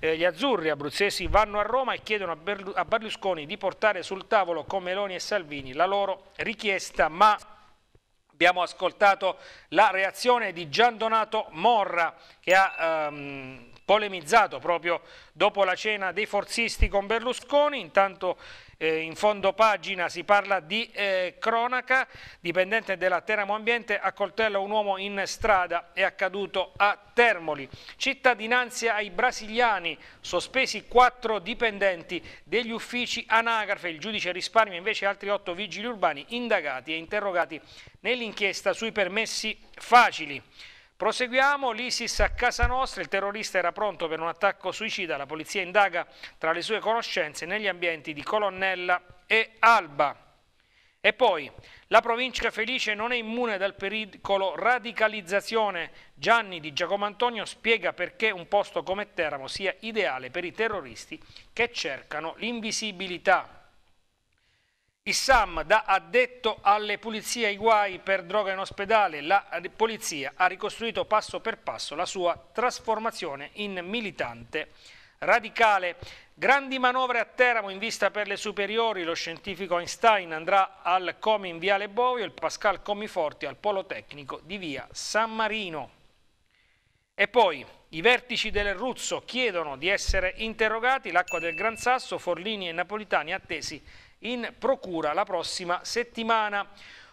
eh, gli azzurri abruzzesi vanno a Roma e chiedono a, Berlu a Berlusconi di portare sul tavolo con Meloni e Salvini la loro richiesta, ma abbiamo ascoltato la reazione di Gian Donato Morra che ha ehm, polemizzato proprio dopo la cena dei forzisti con Berlusconi, intanto eh, in fondo pagina si parla di eh, cronaca, dipendente della Teramo Ambiente accoltella un uomo in strada, è accaduto a Termoli. Cittadinanza ai brasiliani, sospesi quattro dipendenti degli uffici anagrafe, il giudice risparmia invece altri otto vigili urbani indagati e interrogati nell'inchiesta sui permessi facili. Proseguiamo, l'ISIS a casa nostra, il terrorista era pronto per un attacco suicida, la polizia indaga tra le sue conoscenze negli ambienti di Colonnella e Alba. E poi, la provincia felice non è immune dal pericolo radicalizzazione. Gianni di Giacomo Antonio spiega perché un posto come Teramo sia ideale per i terroristi che cercano l'invisibilità. Issam da addetto alle pulizie i guai per droga in ospedale. La polizia ha ricostruito passo per passo la sua trasformazione in militante radicale. Grandi manovre a Teramo in vista per le superiori. Lo scientifico Einstein andrà al Comi in Viale Bovio, il Pascal Comiforti al Politecnico di Via San Marino. E poi i vertici del Ruzzo chiedono di essere interrogati. L'acqua del Gran Sasso, Forlini e Napolitani attesi in procura la prossima settimana.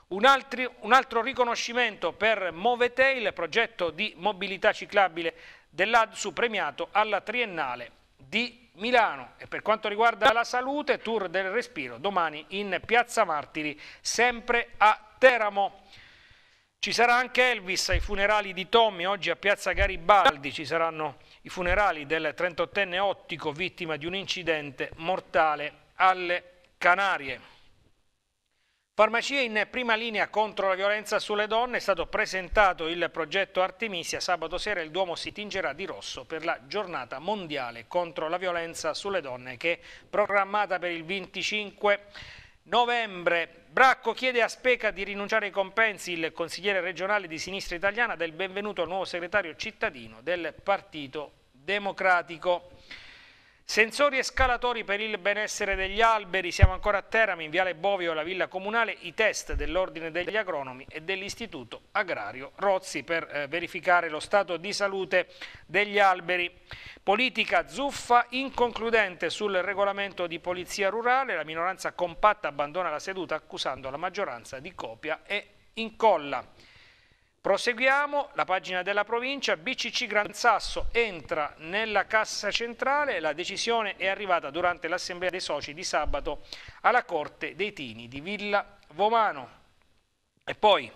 Un altro, un altro riconoscimento per Movetail, progetto di mobilità ciclabile dell'ADSU premiato alla triennale di Milano. E per quanto riguarda la salute, tour del respiro domani in Piazza Martiri, sempre a Teramo. Ci sarà anche Elvis ai funerali di Tommy, oggi a Piazza Garibaldi ci saranno i funerali del 38enne ottico vittima di un incidente mortale alle Canarie. Farmacie in prima linea contro la violenza sulle donne, è stato presentato il progetto Artemisia, sabato sera il Duomo si tingerà di rosso per la giornata mondiale contro la violenza sulle donne che è programmata per il 25 novembre. Bracco chiede a Speca di rinunciare ai compensi, il consigliere regionale di sinistra italiana del benvenuto al nuovo segretario cittadino del Partito Democratico. Sensori e scalatori per il benessere degli alberi, siamo ancora a Teramo, in Viale Bovio, la Villa Comunale, i test dell'Ordine degli Agronomi e dell'Istituto Agrario Rozzi per eh, verificare lo stato di salute degli alberi. Politica zuffa inconcludente sul regolamento di polizia rurale, la minoranza compatta abbandona la seduta accusando la maggioranza di copia e incolla. Proseguiamo, la pagina della provincia, BCC Gran Sasso entra nella cassa centrale, la decisione è arrivata durante l'assemblea dei soci di sabato alla Corte dei Tini di Villa Vomano. E poi,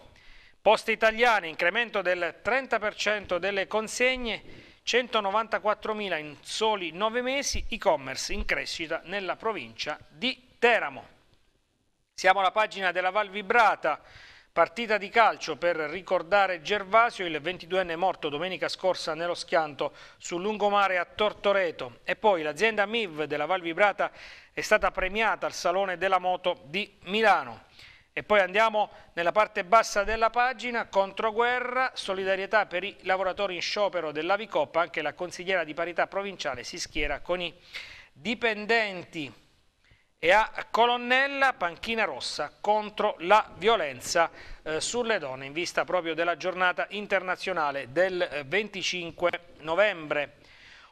poste italiane, incremento del 30% delle consegne, 194.000 in soli 9 mesi, e-commerce in crescita nella provincia di Teramo. Siamo alla pagina della Val Vibrata, Partita di calcio per ricordare Gervasio, il 22enne morto domenica scorsa nello schianto sul lungomare a Tortoreto. E poi l'azienda MIV della Val Vibrata è stata premiata al Salone della Moto di Milano. E poi andiamo nella parte bassa della pagina, controguerra, solidarietà per i lavoratori in sciopero dell'Avicoppa, anche la consigliera di parità provinciale si schiera con i dipendenti e a Colonnella panchina rossa contro la violenza eh, sulle donne in vista proprio della giornata internazionale del 25 eh, novembre.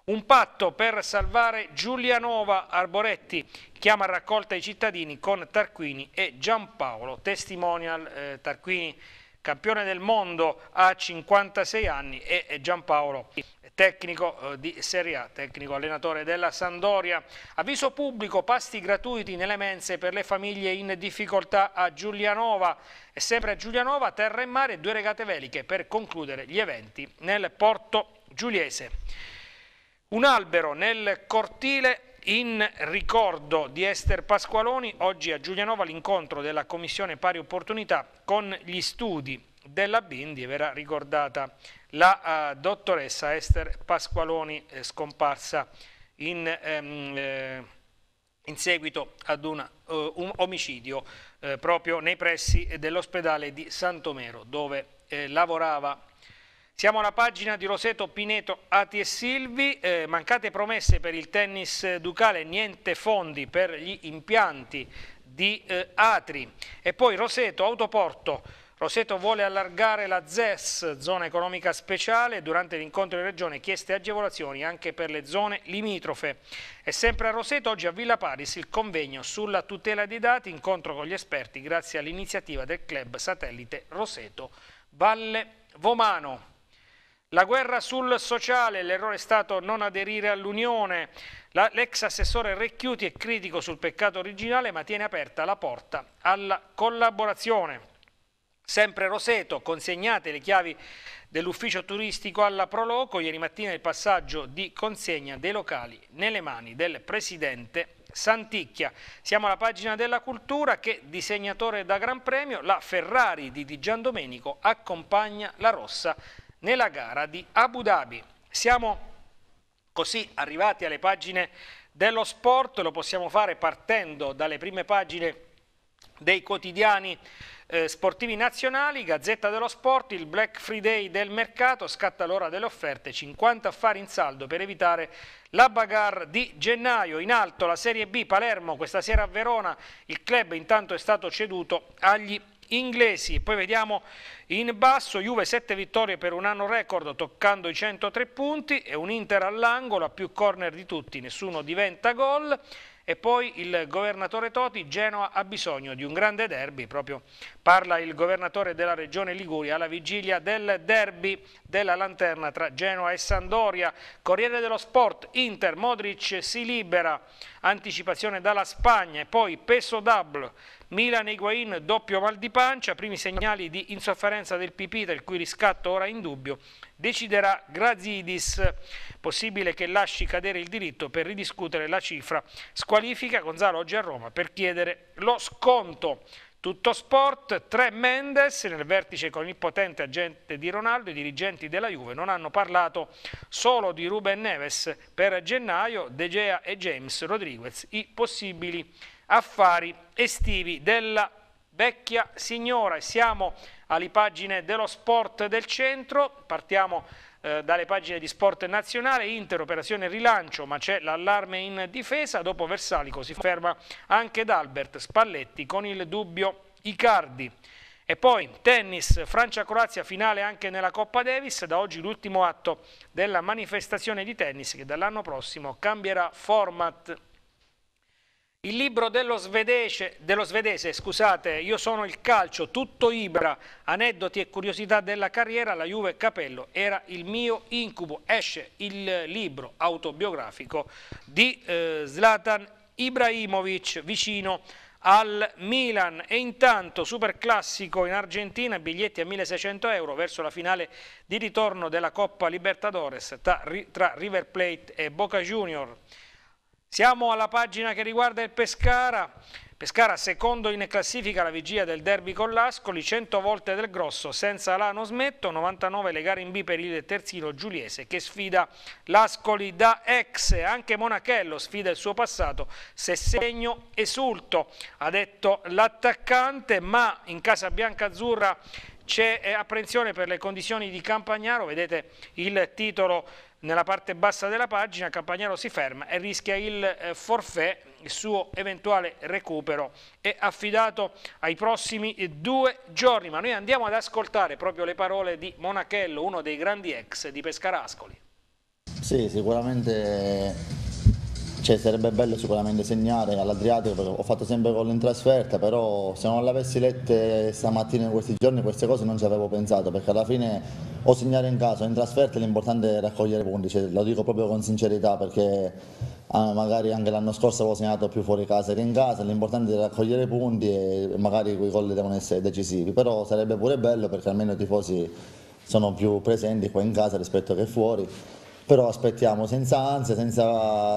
Un patto per salvare Giulianova Arboretti chiama a raccolta i cittadini con Tarquini e Giampaolo, testimonial eh, Tarquini campione del mondo a 56 anni e Giampaolo tecnico eh, di Serie A, tecnico allenatore della Sandoria. Avviso pubblico, pasti gratuiti nelle mense per le famiglie in difficoltà a Giulianova e sempre a Giulianova, terra e mare, due regate veliche per concludere gli eventi nel porto giuliese. Un albero nel cortile in ricordo di Ester Pasqualoni, oggi a Giulianova l'incontro della Commissione Pari Opportunità con gli studi della Bindi verrà ricordata la uh, dottoressa Esther Pasqualoni eh, scomparsa in, ehm, eh, in, seguito ad una, uh, eh, un omicidio eh, proprio nei pressi dell'ospedale di Santomero dove eh, lavorava. Siamo alla pagina di Roseto, Pineto, Ati e Silvi, mancate promesse per il tennis ducale, niente fondi per gli impianti di Atri e poi Roseto, Autoporto, Roseto vuole allargare la ZES, zona economica speciale, durante l'incontro in Regione chieste agevolazioni anche per le zone limitrofe. E sempre a Roseto, oggi a Villa Paris, il convegno sulla tutela dei dati, incontro con gli esperti grazie all'iniziativa del club satellite Roseto Valle Vomano. La guerra sul sociale, l'errore è stato non aderire all'Unione. L'ex assessore Recchiuti è critico sul peccato originale ma tiene aperta la porta alla collaborazione. Sempre Roseto, consegnate le chiavi dell'ufficio turistico alla Proloco, ieri mattina il passaggio di consegna dei locali nelle mani del presidente Santicchia. Siamo alla pagina della cultura che, disegnatore da Gran Premio, la Ferrari di Di Gian Domenico accompagna la Rossa nella gara di Abu Dhabi. Siamo così arrivati alle pagine dello sport, lo possiamo fare partendo dalle prime pagine dei quotidiani eh, sportivi nazionali, Gazzetta dello Sport, il Black Friday del mercato, scatta l'ora delle offerte, 50 affari in saldo per evitare la bagarre di gennaio. In alto la Serie B Palermo, questa sera a Verona, il club intanto è stato ceduto agli inglesi. Poi vediamo in basso Juve 7 vittorie per un anno record toccando i 103 punti e un Inter all'angolo a più corner di tutti, nessuno diventa gol. E poi il governatore Toti, Genoa ha bisogno di un grande derby, proprio parla il governatore della regione Liguria alla vigilia del derby della lanterna tra Genoa e Sandoria. Corriere dello Sport, Inter, Modric si libera anticipazione dalla Spagna e poi peso double Milan Higuain doppio mal di pancia, primi segnali di insofferenza del Pipita il cui riscatto ora è in dubbio, deciderà Grazidis, possibile che lasci cadere il diritto per ridiscutere la cifra, squalifica Gonzalo oggi a Roma per chiedere lo sconto tutto sport, tre Mendes nel vertice con il potente agente di Ronaldo, i dirigenti della Juve non hanno parlato solo di Ruben Neves per gennaio, De Gea e James Rodriguez, i possibili affari estivi della vecchia signora. Siamo alle pagine dello sport del centro, partiamo eh, dalle pagine di Sport Nazionale, Inter operazione rilancio ma c'è l'allarme in difesa, dopo Versalico si ferma anche D'Albert, Spalletti con il dubbio Icardi. E poi tennis, Francia-Croazia finale anche nella Coppa Davis, da oggi l'ultimo atto della manifestazione di tennis che dall'anno prossimo cambierà format. Il libro dello svedese, dello svedese, scusate, Io sono il calcio, tutto Ibra, aneddoti e curiosità della carriera, la Juve Capello era il mio incubo. Esce il libro autobiografico di eh, Zlatan Ibrahimovic vicino al Milan e intanto superclassico in Argentina, biglietti a 1600 euro verso la finale di ritorno della Coppa Libertadores tra, tra River Plate e Boca Junior. Siamo alla pagina che riguarda il Pescara. Pescara secondo in classifica la vigia del derby con l'Ascoli, 100 volte del grosso senza l'Ano Smetto, 99 le gare in B per il terzino Giuliese che sfida l'Ascoli da ex. Anche Monachello sfida il suo passato, se segno esulto, ha detto l'attaccante, ma in casa bianca-azzurra c'è eh, apprensione per le condizioni di Campagnaro, vedete il titolo nella parte bassa della pagina Campagnaro si ferma e rischia il eh, forfè, il suo eventuale recupero è affidato ai prossimi eh, due giorni, ma noi andiamo ad ascoltare proprio le parole di Monachello, uno dei grandi ex di Pescarascoli. Sì, sicuramente cioè, sarebbe bello sicuramente segnare all'Adriatico, ho fatto sempre gol in trasferta, però se non l'avessi letto stamattina in questi giorni queste cose non ci avevo pensato, perché alla fine o segnare in casa o in trasferta l'importante è raccogliere punti, cioè, lo dico proprio con sincerità perché ah, magari anche l'anno scorso avevo segnato più fuori casa che in casa, l'importante è raccogliere punti e magari quei gol devono essere decisivi, però sarebbe pure bello perché almeno i tifosi sono più presenti qua in casa rispetto che fuori però aspettiamo senza ansia, senza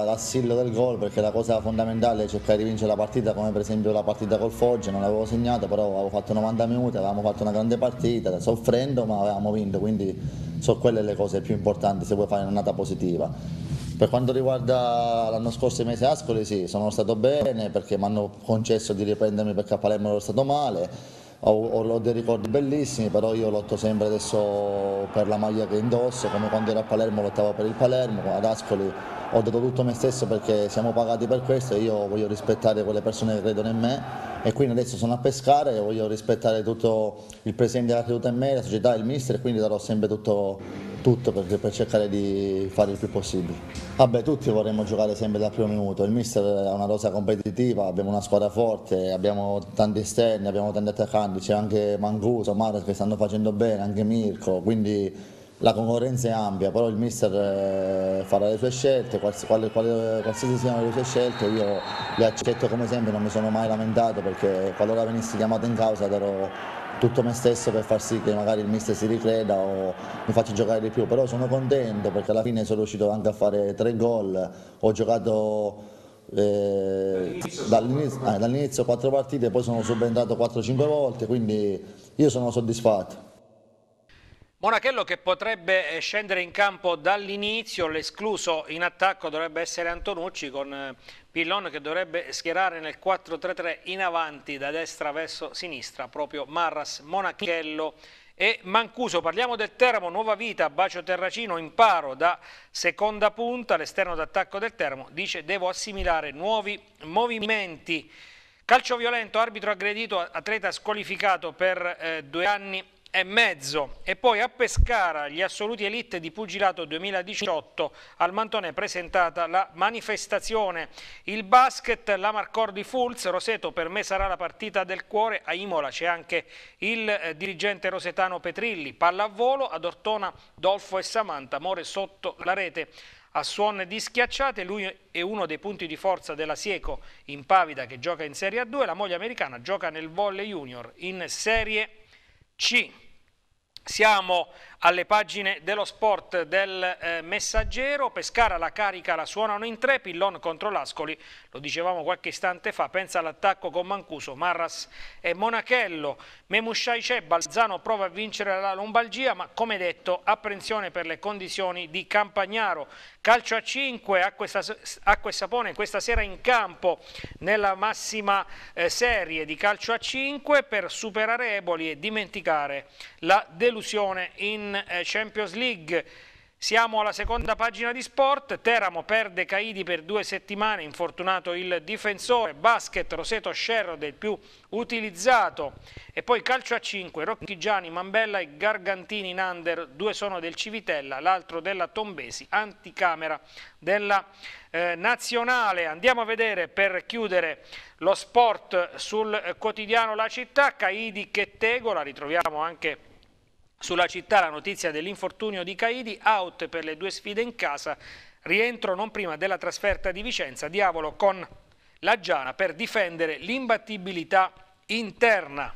l'assillo del gol perché la cosa fondamentale è cercare di vincere la partita come per esempio la partita col Foggia, non l'avevo segnata però avevo fatto 90 minuti, avevamo fatto una grande partita, soffrendo ma avevamo vinto quindi sono quelle le cose più importanti se vuoi fare un'annata positiva. Per quanto riguarda l'anno scorso i mesi Ascoli, sì, sono stato bene perché mi hanno concesso di riprendermi perché a Palermo ero stato male ho, ho, dei ricordi bellissimi, però io lotto sempre adesso per la maglia che indosso, come quando ero a Palermo lottavo per il Palermo, ad Ascoli ho dato tutto me stesso perché siamo pagati per questo e io voglio rispettare quelle persone che credono in me e quindi adesso sono a pescare e voglio rispettare tutto il presidente della tenuta in me, la società, il mister e quindi darò sempre tutto, tutto per, per, cercare di fare il più possibile. Vabbè tutti vorremmo giocare sempre dal primo minuto, il mister ha una rosa competitiva, abbiamo una squadra forte, abbiamo tanti esterni, abbiamo tanti attaccanti, c'è anche Manguso, Maras che stanno facendo bene, anche Mirko, quindi la concorrenza è ampia, però il mister eh, farà le sue scelte, qualsiasi siano le sue scelte, io le accetto come sempre, non mi sono mai lamentato perché qualora venissi chiamato in causa darò tutto me stesso per far sì che magari il mister si ricreda o mi faccia giocare di più, però sono contento perché alla fine sono riuscito anche a fare tre gol, ho giocato eh, eh dall'inizio, eh, dall quattro partite, poi sono subentrato 4-5 volte, quindi io sono soddisfatto. Monachello che potrebbe eh, scendere in campo dall'inizio, l'escluso in attacco dovrebbe essere Antonucci con eh, Pillon che dovrebbe schierare nel 4-3-3 in avanti da destra verso sinistra, proprio Marras, Monachello e Mancuso. Parliamo del Teramo, nuova vita, bacio Terracino, imparo da seconda punta, all'esterno d'attacco del Teramo, dice devo assimilare nuovi movimenti. Calcio violento, arbitro aggredito, atleta squalificato per eh, due anni e mezzo e poi a Pescara gli assoluti elite di pugilato 2018 al Mantone presentata la manifestazione il basket la Marcordi Fulz Roseto per me sarà la partita del cuore a Imola c'è anche il eh, dirigente rosetano Petrilli pallavolo ad Ortona Dolfo e Samantha More sotto la rete a suon di schiacciate, lui è uno dei punti di forza della Sieco in Pavida che gioca in Serie A2, la moglie americana gioca nel volley junior in Serie A. C. Siamo alle pagine dello sport del eh, Messaggero, Pescara la carica la suonano in tre, Pillon contro l'Ascoli, lo dicevamo qualche istante fa, pensa all'attacco con Mancuso, Marras e Monachello, Memusciai c'è, Balzano prova a vincere la lombalgia ma come detto apprensione per le condizioni di Campagnaro, calcio a 5, Acqua e Sapone questa sera in campo nella massima eh, serie di calcio a 5 per superare Eboli e dimenticare la delusione in in eh, Champions League. Siamo alla seconda pagina di sport, Teramo perde Caidi per due settimane, infortunato il difensore, basket Roseto Scerrode il più utilizzato e poi calcio a 5, Rocchigiani, Mambella e Gargantini in under, due sono del Civitella, l'altro della Tombesi, anticamera della eh, nazionale. Andiamo a vedere per chiudere lo sport sul eh, quotidiano La Città, Caidi che tegola, ritroviamo anche sulla città la notizia dell'infortunio di Caidi, out per le due sfide in casa, rientro non prima della trasferta di Vicenza, diavolo con la Giana per difendere l'imbattibilità interna.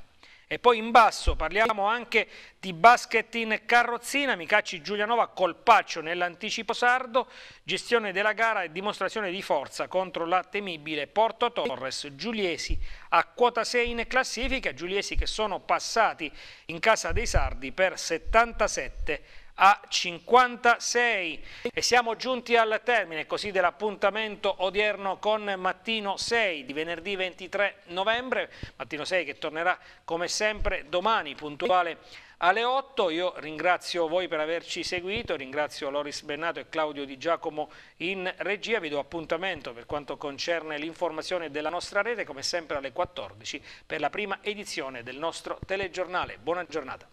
E poi in basso parliamo anche di basket in carrozzina, Micacci Giulianova colpaccio nell'anticipo sardo, gestione della gara e dimostrazione di forza contro la temibile Porto Torres, Giuliesi a quota 6 in classifica, Giuliesi che sono passati in casa dei sardi per 77 a 56 e siamo giunti al termine così dell'appuntamento odierno con Mattino 6 di venerdì 23 novembre, Mattino 6 che tornerà come sempre domani puntuale alle 8. Io ringrazio voi per averci seguito, ringrazio Loris Bennato e Claudio Di Giacomo in regia, vi do appuntamento per quanto concerne l'informazione della nostra rete come sempre alle 14 per la prima edizione del nostro telegiornale. Buona giornata.